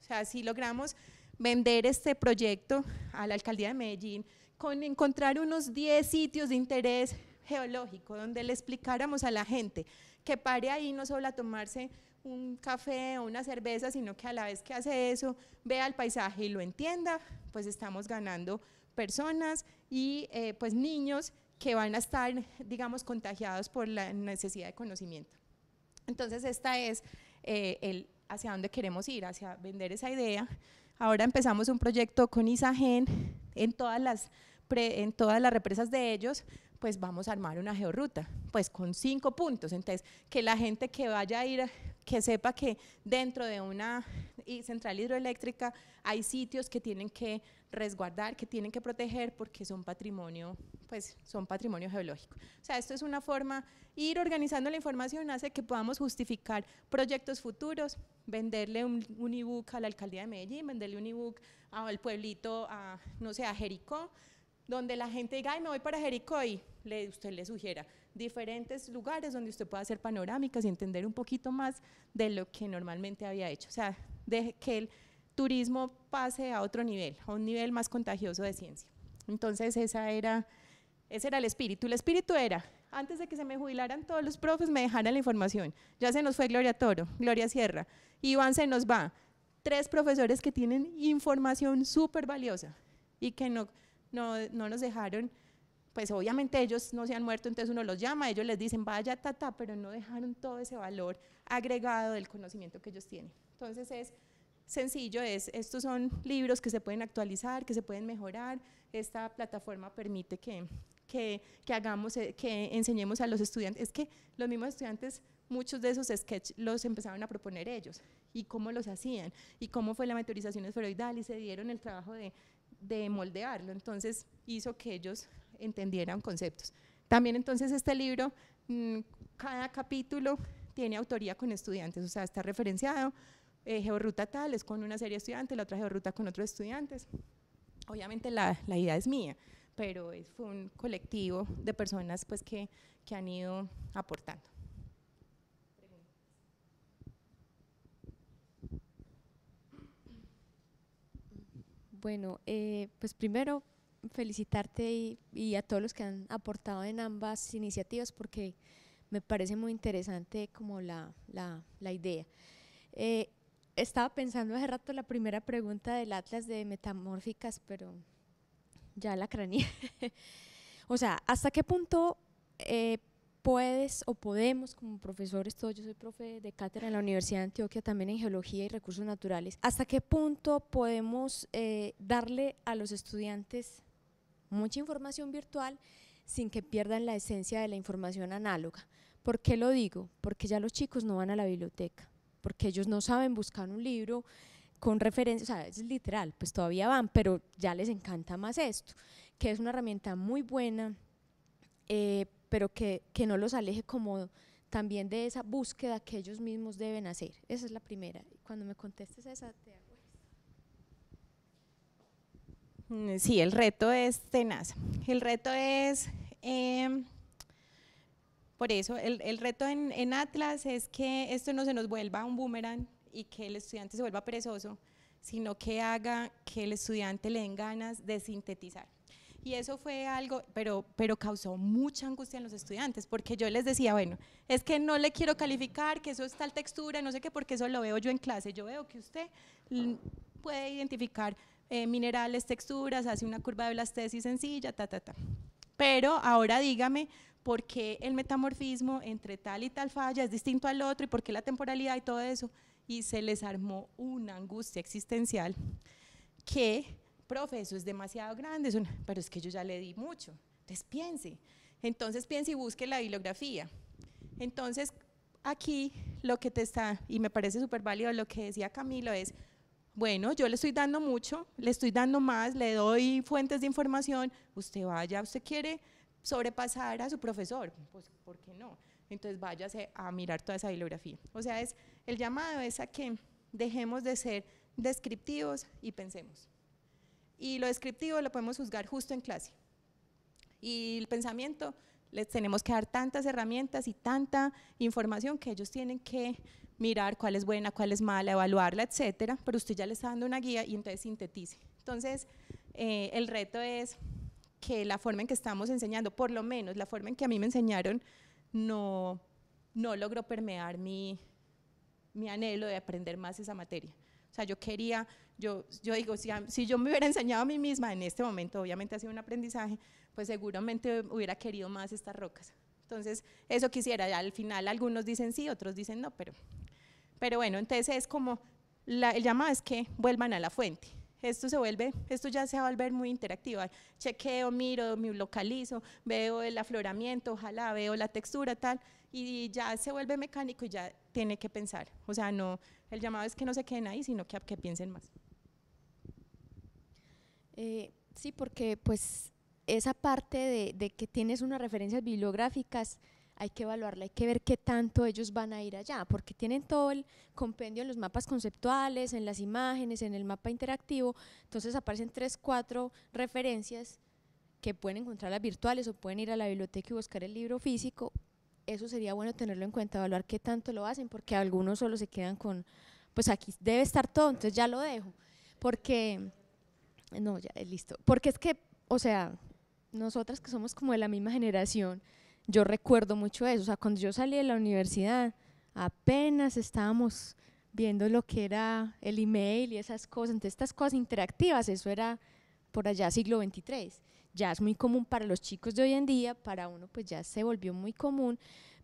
O sea, si logramos vender este proyecto a la alcaldía de Medellín, con encontrar unos 10 sitios de interés geológico, donde le explicáramos a la gente que pare ahí no solo a tomarse un café o una cerveza, sino que a la vez que hace eso, vea el paisaje y lo entienda, pues estamos ganando personas y eh, pues niños que van a estar, digamos, contagiados por la necesidad de conocimiento. Entonces, esta es eh, el hacia dónde queremos ir, hacia vender esa idea. Ahora empezamos un proyecto con ISAGEN en todas las en todas las represas de ellos, pues vamos a armar una georruta, pues con cinco puntos. Entonces, que la gente que vaya a ir, que sepa que dentro de una central hidroeléctrica hay sitios que tienen que resguardar, que tienen que proteger porque son patrimonio, pues son patrimonio geológico. O sea, esto es una forma, ir organizando la información hace que podamos justificar proyectos futuros, venderle un, ebook a la alcaldía de Medellín, venderle un ebook al pueblito, a, no sé, a Jericó, donde la gente diga, ay, me voy para Jericó y usted le sugiera diferentes lugares donde usted pueda hacer panorámicas y entender un poquito más de lo que normalmente había hecho. O sea, de que el turismo pase a otro nivel, a un nivel más contagioso de ciencia. Entonces, esa era, ese era el espíritu. El espíritu era, antes de que se me jubilaran todos los profes, me dejaran la información. Ya se nos fue Gloria Toro, Gloria Sierra, Iván se nos va. Tres profesores que tienen información súper valiosa y que no no, no nos dejaron, pues obviamente ellos no se han muerto, entonces uno los llama, ellos les dicen vaya, tata, pero no dejaron todo ese valor agregado del conocimiento que ellos tienen. Entonces es sencillo, es, estos son libros que se pueden actualizar, que se pueden mejorar, esta plataforma permite que, que, hagamos, eh, que enseñemos a los estudiantes, es que los mismos estudiantes muchos de esos sketches los empezaron a proponer ellos y cómo los hacían y cómo fue la mentorización esferoidal y se dieron el trabajo de de moldearlo. Entonces hizo que ellos entendieran conceptos. También entonces este libro, mm, cada capítulo tiene autoría con estudiantes, o sea, está referenciado. Eh, georruta tal es con una serie de estudiantes, la otra georruta con otros estudiantes. Obviamente la, idea es mía, pero es, fue un colectivo de personas pues, que han ido aportando. Bueno, eh, pues primero felicitarte y, a todos los que han aportado en ambas iniciativas porque me parece muy interesante como la, idea. Eh, estaba pensando hace rato la primera pregunta del Atlas de Metamórficas, pero ya la craneé. [laughs] o sea, ¿hasta qué punto eh, puedes o podemos como profesores, todo, yo soy profe de cátedra en la Universidad de Antioquia, también en Geología y Recursos Naturales, ¿hasta qué punto podemos eh, darle a los estudiantes mucha información virtual sin que pierdan la esencia de la información análoga? ¿Por qué lo digo? Porque ya los chicos no van a la biblioteca, porque ellos no saben buscar un libro con referencia, o sea, es literal, pues todavía van, pero ya les encanta más esto, que es una herramienta muy buena eh, pero que, no los aleje como también de esa búsqueda que ellos mismos deben hacer. Esa es la primera. Cuando me contestes esa, te hago. Mm, sí, el reto es tenaz. El reto es, em, por eso, el, reto en, en, Atlas es que esto no se nos vuelva un boomerang y que el estudiante se vuelva perezoso, sino que haga que el estudiante le den ganas de sintetizar. Y eso fue algo, pero, pero causó mucha angustia en los estudiantes, porque yo les decía, bueno, es que no le quiero calificar, que eso es tal textura, no sé qué, porque eso lo veo yo en clase. Yo veo que usted puede identificar eh, minerales, texturas, hace una curva de blastesis sencilla, ta, ta, ta. Pero ahora dígame por qué el metamorfismo entre tal y tal falla es distinto al otro y por qué la temporalidad y todo eso. Y se les armó una angustia existencial que profe, eso es demasiado grande, pero es que yo ya le di mucho. Entonces piense, entonces piense y busque la bibliografía. Entonces aquí lo que te está, y me parece súper válido lo que decía Camilo es, bueno, yo le estoy dando mucho, le estoy dando más, le doy fuentes de información, usted vaya, usted quiere sobrepasar a su profesor, pues ¿por qué no? Entonces váyase a mirar toda esa bibliografía. O sea, es el llamado es a que dejemos de ser descriptivos y pensemos y lo descriptivo lo podemos juzgar justo en clase. Y el pensamiento, les tenemos que dar tantas herramientas y tanta información que ellos tienen que mirar cuál es buena, cuál es mala, evaluarla, etcétera, pero usted ya le está dando una guía y entonces sintetice. Entonces, eh, el reto es que la forma en que estamos enseñando, por lo menos la forma en que a mí me enseñaron, no, no logró permear mi, mi anhelo de aprender más esa materia. O sea, yo quería, yo, digo, si, si yo me hubiera enseñado a mí misma en este momento, obviamente ha sido un aprendizaje, pues seguramente hubiera querido más estas rocas. Entonces, eso quisiera. al final algunos dicen sí, otros dicen no, pero, pero bueno, entonces es como, la, el llamado es que vuelvan a la fuente esto se vuelve, esto ya se va a volver muy interactivo. Chequeo, miro, me localizo, veo el afloramiento, ojalá veo la textura, tal, y ya se vuelve mecánico y ya tiene que pensar. O sea, no, el llamado es que no se queden ahí, sino que, que piensen más. Eh, sí, porque pues esa parte de, de que tienes unas referencias bibliográficas, hay que evaluarla, hay que ver qué tanto ellos van a ir allá, porque tienen todo el compendio en los mapas conceptuales, en las imágenes, en el mapa interactivo, entonces aparecen tres, cuatro referencias que pueden encontrar las virtuales o pueden ir a la biblioteca y buscar el libro físico, eso sería bueno tenerlo en cuenta, evaluar qué tanto lo hacen, porque algunos solo se quedan con, pues aquí debe estar todo, entonces ya lo dejo, porque, no, ya, eh, listo, porque es que, o sea, nosotras que somos como de la misma generación, yo recuerdo mucho eso. O sea, cuando yo salí de la universidad, apenas estábamos viendo lo que era el email y esas cosas. Entonces, estas cosas interactivas, eso era por allá siglo XXIII. Ya es muy común para los chicos de hoy en día, para uno pues ya se volvió muy común,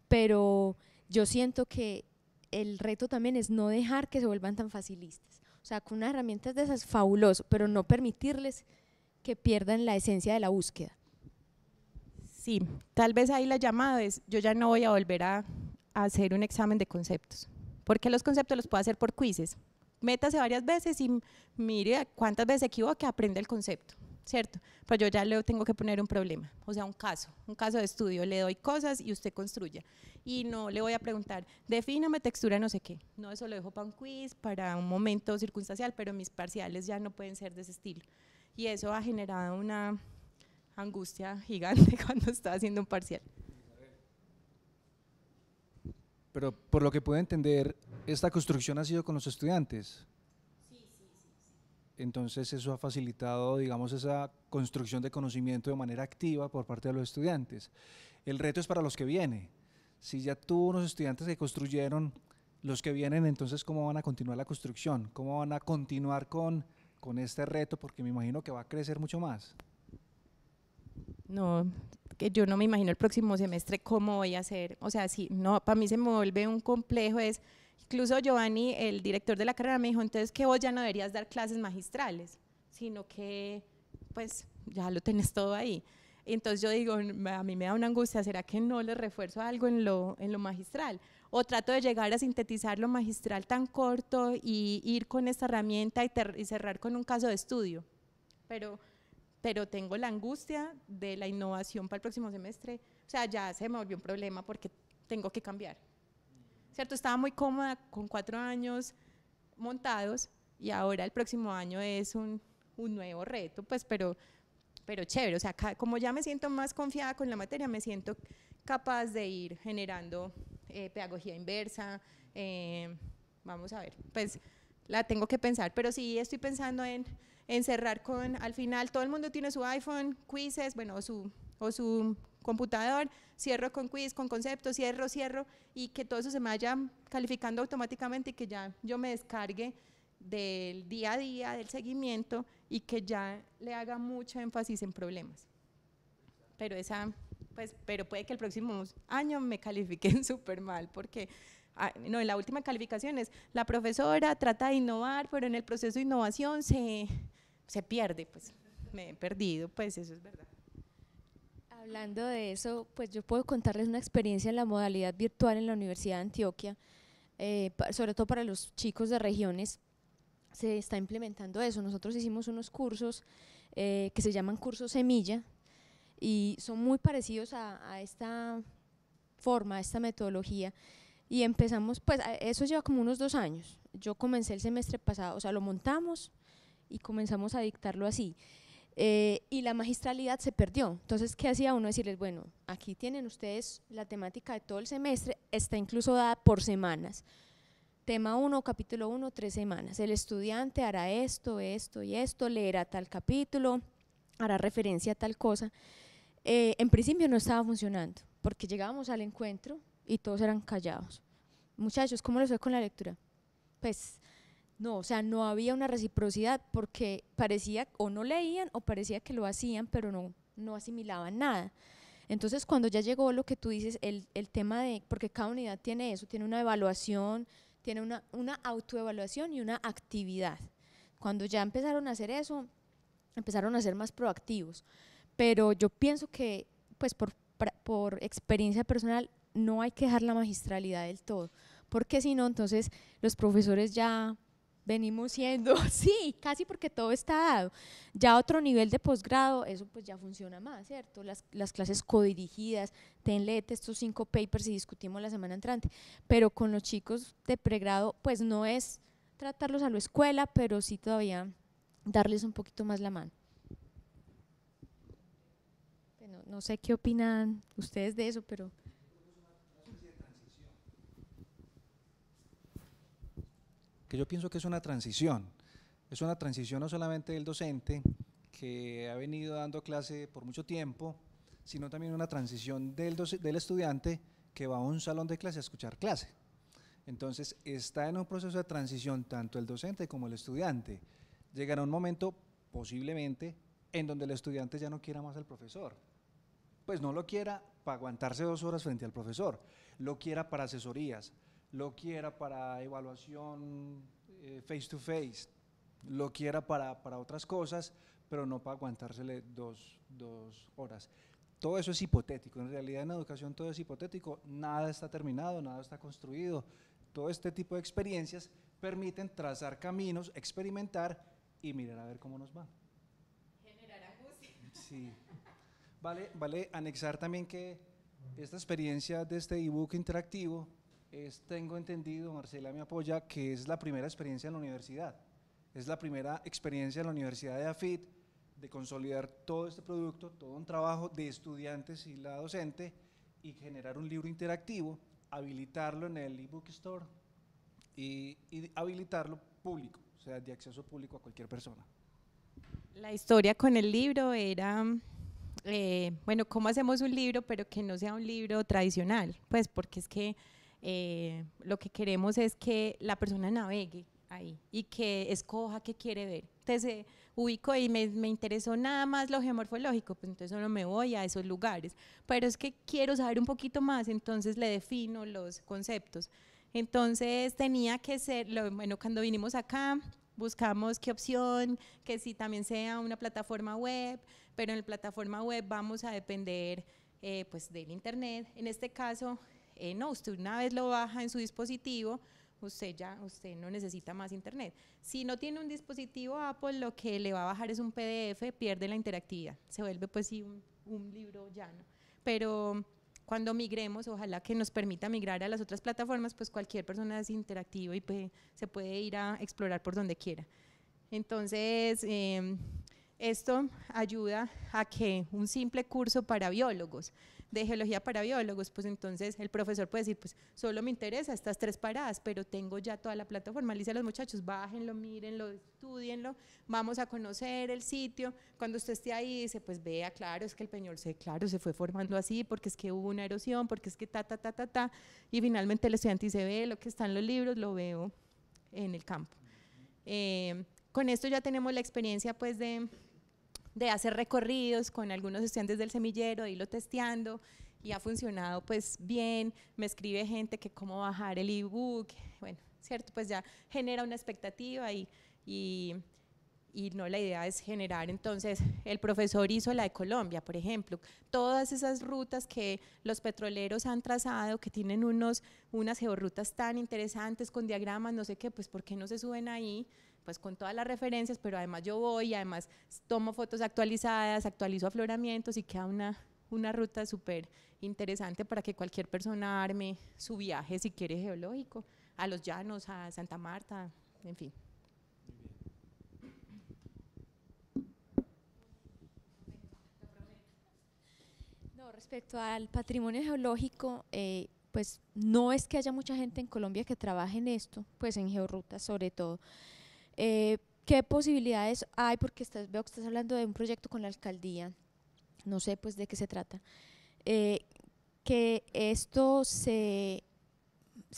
pero yo siento que el reto también es no dejar que se vuelvan tan facilistas. O sea, con unas herramientas de esas fabuloso, pero no permitirles que pierdan la esencia de la búsqueda sí, tal vez ahí la llamada es, yo ya no voy a volver a, hacer un examen de conceptos, porque los conceptos los puedo hacer por quizzes. Métase varias veces y mire cuántas veces se equivoca, aprende el concepto, ¿cierto? Pero yo ya le tengo que poner un problema, o sea, un caso, un caso de estudio, le doy cosas y usted construya. Y no le voy a preguntar, defíname textura no sé qué. No, eso lo dejo para un quiz, para un momento circunstancial, pero mis parciales ya no pueden ser de ese estilo. Y eso ha generado una angustia gigante [laughs] cuando estaba haciendo un parcial. Pero por lo que puedo entender, esta construcción ha sido con los estudiantes. Entonces eso ha facilitado, digamos, esa construcción de conocimiento de manera activa por parte de los estudiantes. El reto es para los que vienen. Si ya tuvo unos estudiantes que construyeron, los que vienen, entonces, ¿cómo van a continuar la construcción? ¿Cómo van a continuar con, con este reto? Porque me imagino que va a crecer mucho más no, que yo no me imagino el próximo semestre cómo voy a hacer. O sea, sí, no, para mí se me vuelve un complejo, es, incluso Giovanni, el director de la carrera, me dijo, entonces que vos ya no deberías dar clases magistrales, sino que, pues, ya lo tenés todo ahí. Entonces yo digo, a mí me da una angustia, ¿será que no le refuerzo algo en lo, magistral? O trato de llegar a sintetizar lo magistral tan corto y ir con esta herramienta y, y cerrar con un caso de estudio. Pero pero tengo la angustia de la innovación para el próximo semestre. O sea, ya se me volvió un problema porque tengo que cambiar. ¿Cierto? Estaba muy cómoda con cuatro años montados y ahora el próximo año es un, nuevo reto, pues, pero, pero chévere. O sea, como ya me siento más confiada con la materia, me siento capaz de ir generando eh, pedagogía inversa. Eh, vamos a ver, pues la tengo que pensar, pero sí estoy pensando en encerrar con, al final todo el mundo tiene su iPhone, quizzes, bueno, o su, o su computador, cierro con quiz, con concepto, cierro, cierro, y que todo eso se me vaya calificando automáticamente y que ya yo me descargue del día a día, del seguimiento y que ya le haga mucho énfasis en problemas. Pero esa, pues, pero puede que el próximo año me califiquen [laughs] súper mal porque ah, no, en la última calificación es la profesora trata de innovar, pero en el proceso de innovación se, se pierde, pues me he perdido, pues eso es verdad. Hablando de eso, pues yo puedo contarles una experiencia en la modalidad virtual en la Universidad de Antioquia, eh, sobre todo para los chicos de regiones, se está implementando eso. Nosotros hicimos unos cursos eh, que se llaman cursos semilla y son muy parecidos a, a esta forma, a esta metodología y empezamos, pues eso lleva como unos dos años. Yo comencé el semestre pasado, o sea, lo montamos, y comenzamos a dictarlo así. Eh, y la magistralidad se perdió. Entonces, ¿qué hacía uno? Decirles, bueno, aquí tienen ustedes la temática de todo el semestre, está incluso dada por semanas. Tema 1, capítulo 1, tres semanas. El estudiante hará esto, esto y esto, leerá tal capítulo, hará referencia a tal cosa. Eh, en principio no estaba funcionando, porque llegábamos al encuentro y todos eran callados. Muchachos, ¿cómo les fue con la lectura? Pues no, o sea, no había una reciprocidad porque parecía o no leían o parecía que lo hacían, pero no, no asimilaban nada. Entonces, cuando ya llegó lo que tú dices, el, tema de, porque cada unidad tiene eso, tiene una evaluación, tiene una, autoevaluación y una actividad. Cuando ya empezaron a hacer eso, empezaron a ser más proactivos. Pero yo pienso que, pues por, por experiencia personal, no hay que dejar la magistralidad del todo, porque si no, entonces los profesores ya venimos siendo, [laughs] sí, casi porque todo está dado. Ya otro nivel de posgrado, eso pues ya funciona más, ¿cierto? Las, las clases codirigidas, tenle estos cinco papers y discutimos la semana entrante. Pero con los chicos de pregrado, pues no es tratarlos a la escuela, pero sí todavía darles un poquito más la mano. no sé qué opinan ustedes de eso, pero... que yo pienso que es una transición. Es una transición no solamente del docente, que ha venido dando clase por mucho tiempo, sino también una transición del, del estudiante que va a un salón de clase a escuchar clase. Entonces, está en un proceso de transición tanto el docente como el estudiante. Llegará un momento, posiblemente, en donde el estudiante ya no quiera más al profesor. Pues no lo quiera para aguantarse dos horas frente al profesor, lo quiera para asesorías, lo quiera para evaluación face to face, lo quiera para, otras cosas, pero no para aguantársele dos, horas. Todo eso es hipotético, en realidad en educación todo es hipotético, nada está terminado, nada está construido. Todo este tipo de experiencias permiten trazar caminos, experimentar y mirar a ver cómo nos va. Generar angustia. Sí. Vale, vale anexar también que esta experiencia de este ebook interactivo es, tengo entendido, Marcela me apoya, que es la primera experiencia en la universidad. Es la primera experiencia en la universidad de AFIT de consolidar todo este producto, todo un trabajo de estudiantes y la docente y generar un libro interactivo, habilitarlo en el ebook store y, habilitarlo público, o sea, de acceso público a cualquier persona. La historia con el libro era eh, bueno, ¿cómo hacemos un libro, pero que no sea un libro tradicional? Pues porque es que eh, lo que queremos es que la persona navegue ahí y que escoja qué quiere ver. Entonces, eh, ubico y me, interesó nada más lo geomorfológico, pues entonces solo me voy a esos lugares. Pero es que quiero saber un poquito más, entonces le defino los conceptos. Entonces tenía que ser, lo, bueno, cuando vinimos acá, buscamos qué opción, que si también sea una plataforma web, pero en la plataforma web vamos a depender eh, pues del internet. En este caso, eh, no, usted una vez lo baja en su dispositivo, usted ya usted no necesita más internet. Si no tiene un dispositivo Apple, lo que le va a bajar es un PDF, pierde la interactividad, se vuelve pues sí un, libro llano. Pero cuando migremos, ojalá que nos permita migrar a las otras plataformas, pues cualquier persona es interactivo y se puede ir a explorar por donde quiera. Entonces, em, esto ayuda a que un simple curso para biólogos, de geología para biólogos, pues entonces el profesor puede decir, pues solo me interesa estas tres paradas, pero tengo ya toda la plataforma. Le dice a los muchachos, bájenlo, mírenlo, estudienlo, vamos a conocer el sitio. Cuando usted esté ahí, dice, pues vea, claro, es que el Peñol se, claro, se fue formando así, porque es que hubo una erosión, porque es que ta, ta, ta, ta, ta. Y finalmente el estudiante dice, ve, lo que está en los libros lo veo en el campo. Eh, con esto ya tenemos la experiencia, pues, de de hacer recorridos con algunos estudiantes del semillero, de lo testeando y ha funcionado pues bien, me escribe gente que cómo bajar el ebook, bueno, cierto, pues ya genera una expectativa y, y, no la idea es generar, entonces el profesor hizo la de Colombia, por ejemplo, todas esas rutas que los petroleros han trazado, que tienen unos, unas georrutas tan interesantes con diagramas, no sé qué, pues por qué no se suben ahí pues con todas las referencias, pero además yo voy, además tomo fotos actualizadas, actualizo afloramientos y queda una, una ruta súper interesante para que cualquier persona arme su viaje, si quiere geológico, a los llanos, a Santa Marta, en fin. No, respecto al patrimonio geológico, eh, pues no es que haya mucha gente en Colombia que trabaje en esto, pues en georrutas sobre todo. Eh, ¿Qué posibilidades hay? Porque estás, veo que estás hablando de un proyecto con la alcaldía. No sé, pues, de qué se trata. Eh, que esto se,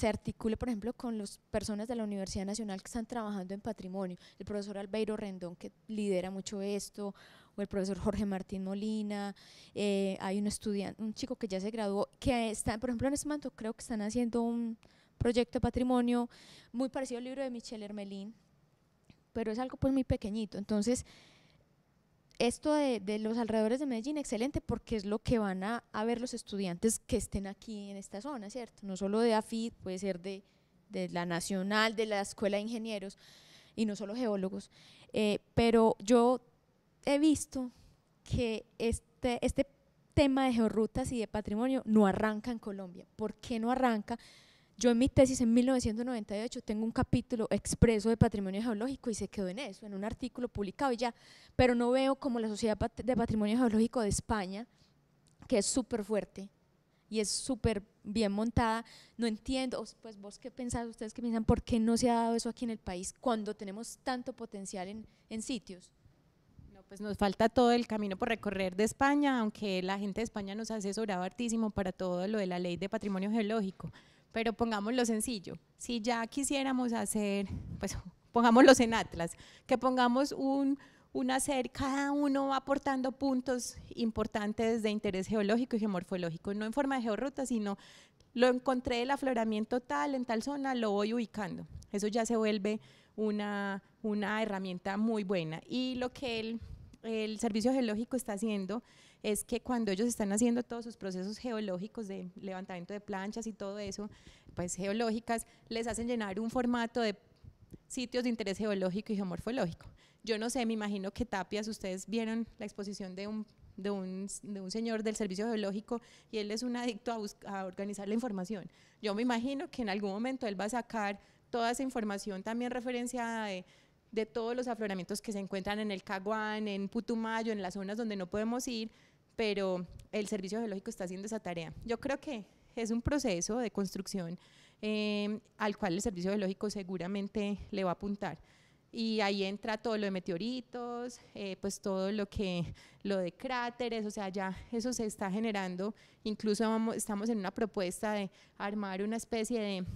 articule, por ejemplo, con las personas de la Universidad Nacional que están trabajando en patrimonio. El profesor Albeiro Rendón, que lidera mucho esto, o el profesor Jorge Martín Molina. Eh, hay un estudiante, un chico que ya se graduó, que está, por ejemplo, en este momento creo que están haciendo un proyecto de patrimonio muy parecido al libro de Michelle Hermelín, pero es algo pues muy pequeñito. Entonces, esto de, de, los alrededores de Medellín, excelente, porque es lo que van a, ver los estudiantes que estén aquí en esta zona, ¿cierto? No solo de AFID, puede ser de, de la Nacional, de la Escuela de Ingenieros, y no solo geólogos. Eh, pero yo he visto que este, este tema de georrutas y de patrimonio no arranca en Colombia. ¿Por qué no arranca? Yo en mi tesis en 1998 tengo un capítulo expreso de patrimonio geológico y se quedó en eso, en un artículo publicado y ya, pero no veo como la Sociedad de Patrimonio Geológico de España, que es súper fuerte y es súper bien montada, no entiendo, pues vos qué pensás, ustedes me piensan, ¿por qué no se ha dado eso aquí en el país cuando tenemos tanto potencial en, sitios? pues nos falta todo el camino por recorrer de España, aunque la gente de España nos ha asesorado hartísimo para todo lo de la ley de patrimonio geológico pero pongámoslo sencillo. Si ya quisiéramos hacer, pues [laughs] pongámoslos en Atlas, que pongamos un, hacer, cada uno va aportando puntos importantes de interés geológico y geomorfológico, no en forma de georruta, sino lo encontré el afloramiento tal en tal zona, lo voy ubicando. Eso ya se vuelve una, una herramienta muy buena. Y lo que el, el Servicio Geológico está haciendo es que cuando ellos están haciendo todos sus procesos geológicos de levantamiento de planchas y todo eso, pues geológicas, les hacen llenar un formato de sitios de interés geológico y geomorfológico. Yo no sé, me imagino que Tapias, ustedes vieron la exposición de un, señor del servicio geológico y él es un adicto a, organizar la información. Yo me imagino que en algún momento él va a sacar toda esa información también referenciada de, de todos los afloramientos que se encuentran en el Caguán, en Putumayo, en las zonas donde no podemos ir, pero el Servicio Geológico está haciendo esa tarea. Yo creo que es un proceso de construcción em, al cual el Servicio Geológico seguramente le va a apuntar. Y ahí entra todo lo de meteoritos, eh, pues todo lo que, lo de cráteres, o sea, ya eso se está generando. Incluso estamos en una propuesta de armar una especie de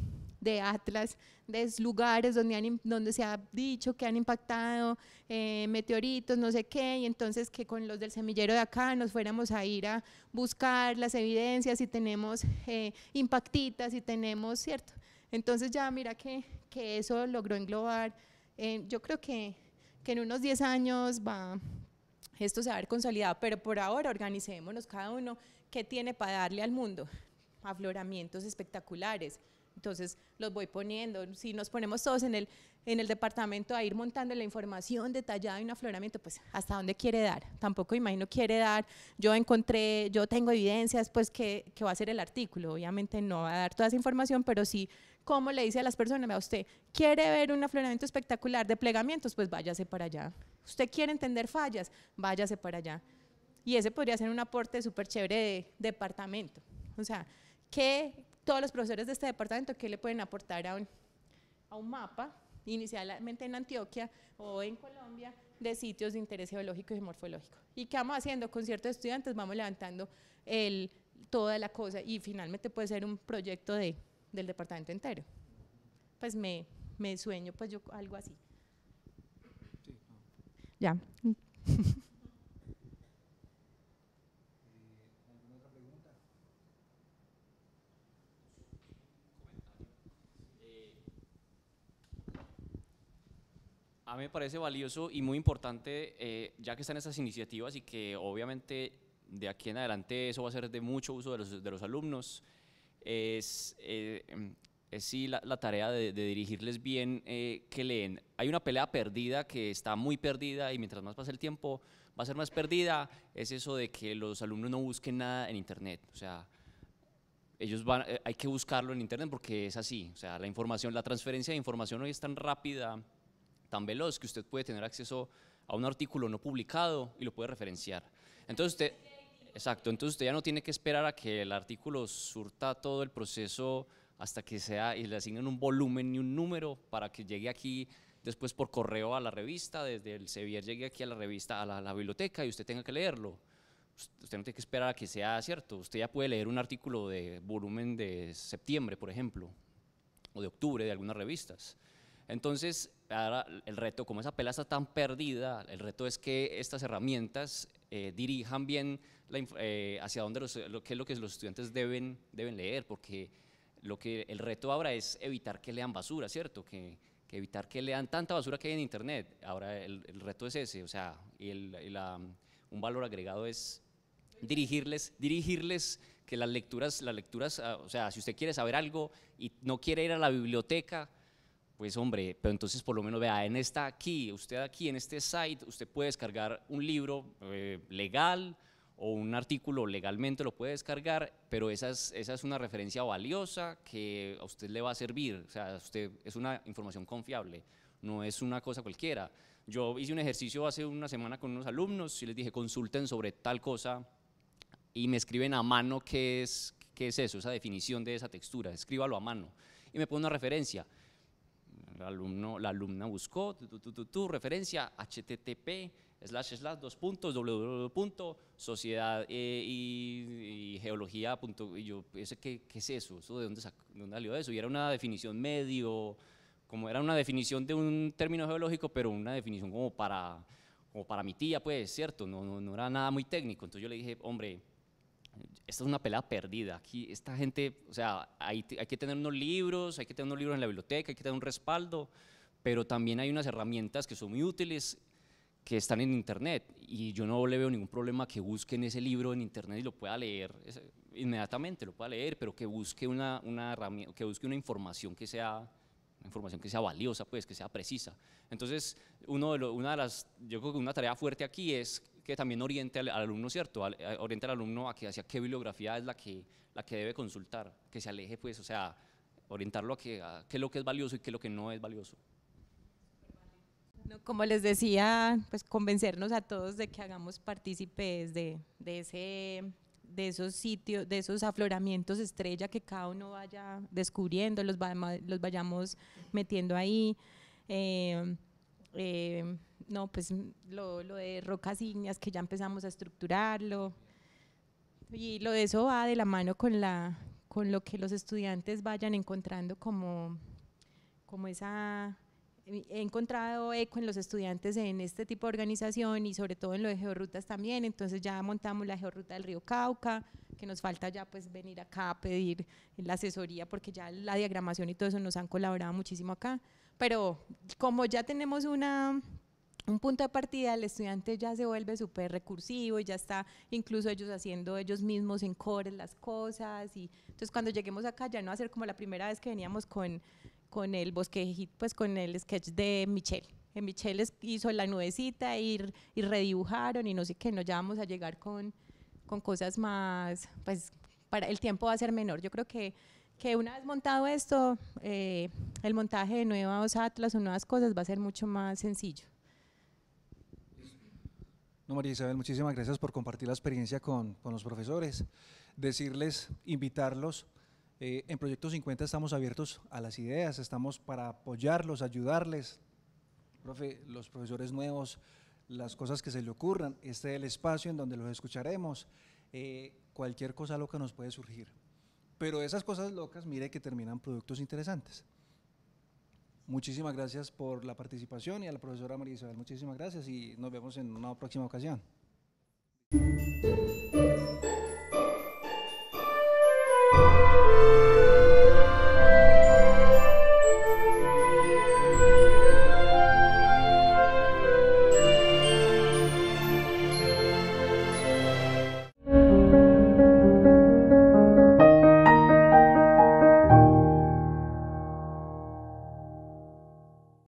de Atlas, de lugares donde, se ha dicho que han impactado eh, meteoritos, no sé qué, y entonces que con los del semillero de acá nos fuéramos a ir a buscar las evidencias y tenemos eh, impactitas, y tenemos, ¿cierto? Entonces ya mira que, eso logró englobar, eh, yo creo que, que en unos 10 años va, esto se va a ver consolidado, pero por ahora organicémonos cada uno qué tiene para darle al mundo, afloramientos espectaculares, entonces los voy poniendo, si nos ponemos todos en el, en el departamento a ir montando la información detallada y un afloramiento, pues hasta dónde quiere dar, tampoco imagino quiere dar, yo encontré, yo tengo evidencias, pues que, que va a ser el artículo, obviamente no va a dar toda esa información, pero sí cómo le dice a las personas, a usted quiere ver un afloramiento espectacular de plegamientos, pues váyase para allá, usted quiere entender fallas, váyase para allá. Y ese podría ser un aporte súper chévere de departamento. O sea, ¿qué, todos los profesores de este departamento qué le pueden aportar a un, a un mapa, inicialmente en Antioquia o en Colombia, de sitios de interés geológico y morfológico. ¿Y qué vamos haciendo? Con ciertos estudiantes vamos levantando el, toda la cosa y finalmente puede ser un proyecto de, del departamento entero. Pues me, sueño pues yo algo así. Ya. [laughs] me parece valioso y muy importante, eh, ya que están esas iniciativas y que obviamente de aquí en adelante eso va a ser de mucho uso de los, alumnos, eh, es, sí la, tarea de, dirigirles bien eh, que leen. Hay una pelea perdida que está muy perdida y mientras más pasa el tiempo va a ser más perdida, es eso de que los alumnos no busquen nada en internet, o sea, ellos van, hay que buscarlo en internet porque es así, o sea, la información, la transferencia de información hoy es tan rápida tan veloz que usted puede tener acceso a un artículo no publicado y lo puede referenciar. Entonces usted, exacto, entonces usted ya no tiene que esperar a que el artículo surta todo el proceso hasta que sea y le asignen un volumen y un número para que llegue aquí después por correo a la revista, desde el Sevier llegue aquí a la revista, a la biblioteca y usted tenga que leerlo. Usted no tiene que esperar a que sea cierto, usted ya puede leer un artículo de volumen de septiembre, por ejemplo, o de octubre de algunas revistas. Entonces, ahora el reto, como esa pelaza está tan perdida, el reto es que estas herramientas eh, dirijan bien eh, hacia dónde los, lo, es lo que los estudiantes deben, deben leer, porque lo que el reto ahora es evitar que lean basura, ¿cierto? Que, evitar que lean tanta basura que hay en Internet. Ahora el, reto es ese, o sea, el, la, un valor agregado es dirigirles, dirigirles que las lecturas, las lecturas, ah, o sea, si usted quiere saber algo y no quiere ir a la biblioteca, pues hombre, pero entonces por lo menos vea, en esta aquí, usted aquí, en este site, usted puede descargar un libro eh, legal o un artículo legalmente lo puede descargar, pero esa es, esa es una referencia valiosa que a usted le va a servir, o sea, usted es una información confiable, no es una cosa cualquiera. Yo hice un ejercicio hace una semana con unos alumnos y les dije, consulten sobre tal cosa y me escriben a mano qué es, qué es eso, esa definición de esa textura, escríbalo a mano y me pone una referencia el alumno, la alumna buscó, tu, referencia, http, slash, slash, dos puntos, punto, y, e, geología, punto, y yo, pensé, qué, ¿qué es eso? de, dónde dónde salió eso? Y era una definición medio, como era una definición de un término geológico, pero una definición como para, para mi tía, pues, ¿cierto? no, no era nada muy técnico, entonces yo le dije, hombre, esta es una pelada perdida. Aquí esta gente, o sea, hay, hay, que tener unos libros, hay que tener unos libros en la biblioteca, hay que tener un respaldo, pero también hay unas herramientas que son muy útiles que están en internet y yo no le veo ningún problema que busquen ese libro en internet y lo pueda leer inmediatamente, lo pueda leer, pero que busque una, una que busque una información que sea información que sea valiosa, pues, que sea precisa. Entonces, uno de una de las, yo creo que una tarea fuerte aquí es que también oriente al, alumno, ¿cierto? Eh, orienta al alumno a que hacia qué bibliografía es la que, la que debe consultar, que se aleje, pues, o sea, orientarlo a, que, qué es lo que es valioso y qué es lo que no es valioso. como les decía, pues convencernos a todos de que hagamos partícipes de, ese, de esos sitios, de esos afloramientos estrella que cada uno vaya descubriendo, los, los vayamos metiendo ahí. Eh, eh, no, pues mm, lo, de rocas ígneas que ya empezamos a estructurarlo. Y lo de eso va de la mano con, la, con lo que los estudiantes vayan encontrando como, como esa... Eh, he encontrado eco en los estudiantes en este tipo de organización y sobre todo en lo de georrutas también, entonces ya montamos la georruta del río Cauca, que nos falta ya pues venir acá a pedir la asesoría porque ya la diagramación y todo eso nos han colaborado muchísimo acá, pero como ya tenemos una un punto de partida, el estudiante ya se vuelve súper recursivo y ya está incluso ellos haciendo ellos mismos en cores las cosas. Y entonces cuando lleguemos acá ya no va a ser como la primera vez que veníamos con, con el bosque, pues con el sketch de Michelle. En Michelle hizo la nubecita y, y redibujaron y no sé qué, no, ya vamos a llegar con, cosas más, pues para el tiempo va a ser menor. Yo creo que que una vez montado esto, eh, el montaje de nuevos atlas o nuevas cosas va a ser mucho más sencillo. No, María Isabel, muchísimas gracias por compartir la experiencia con, los profesores. Decirles, invitarlos. Eh, en Proyecto 50 estamos abiertos a las ideas, estamos para apoyarlos, ayudarles. Profe, los profesores nuevos, las cosas que se le ocurran, este es el espacio en donde los escucharemos. Eh, cualquier cosa loca nos puede surgir. Pero esas cosas locas, mire que terminan productos interesantes. Muchísimas gracias por la participación y a la profesora María Isabel, muchísimas gracias y nos vemos en una próxima ocasión.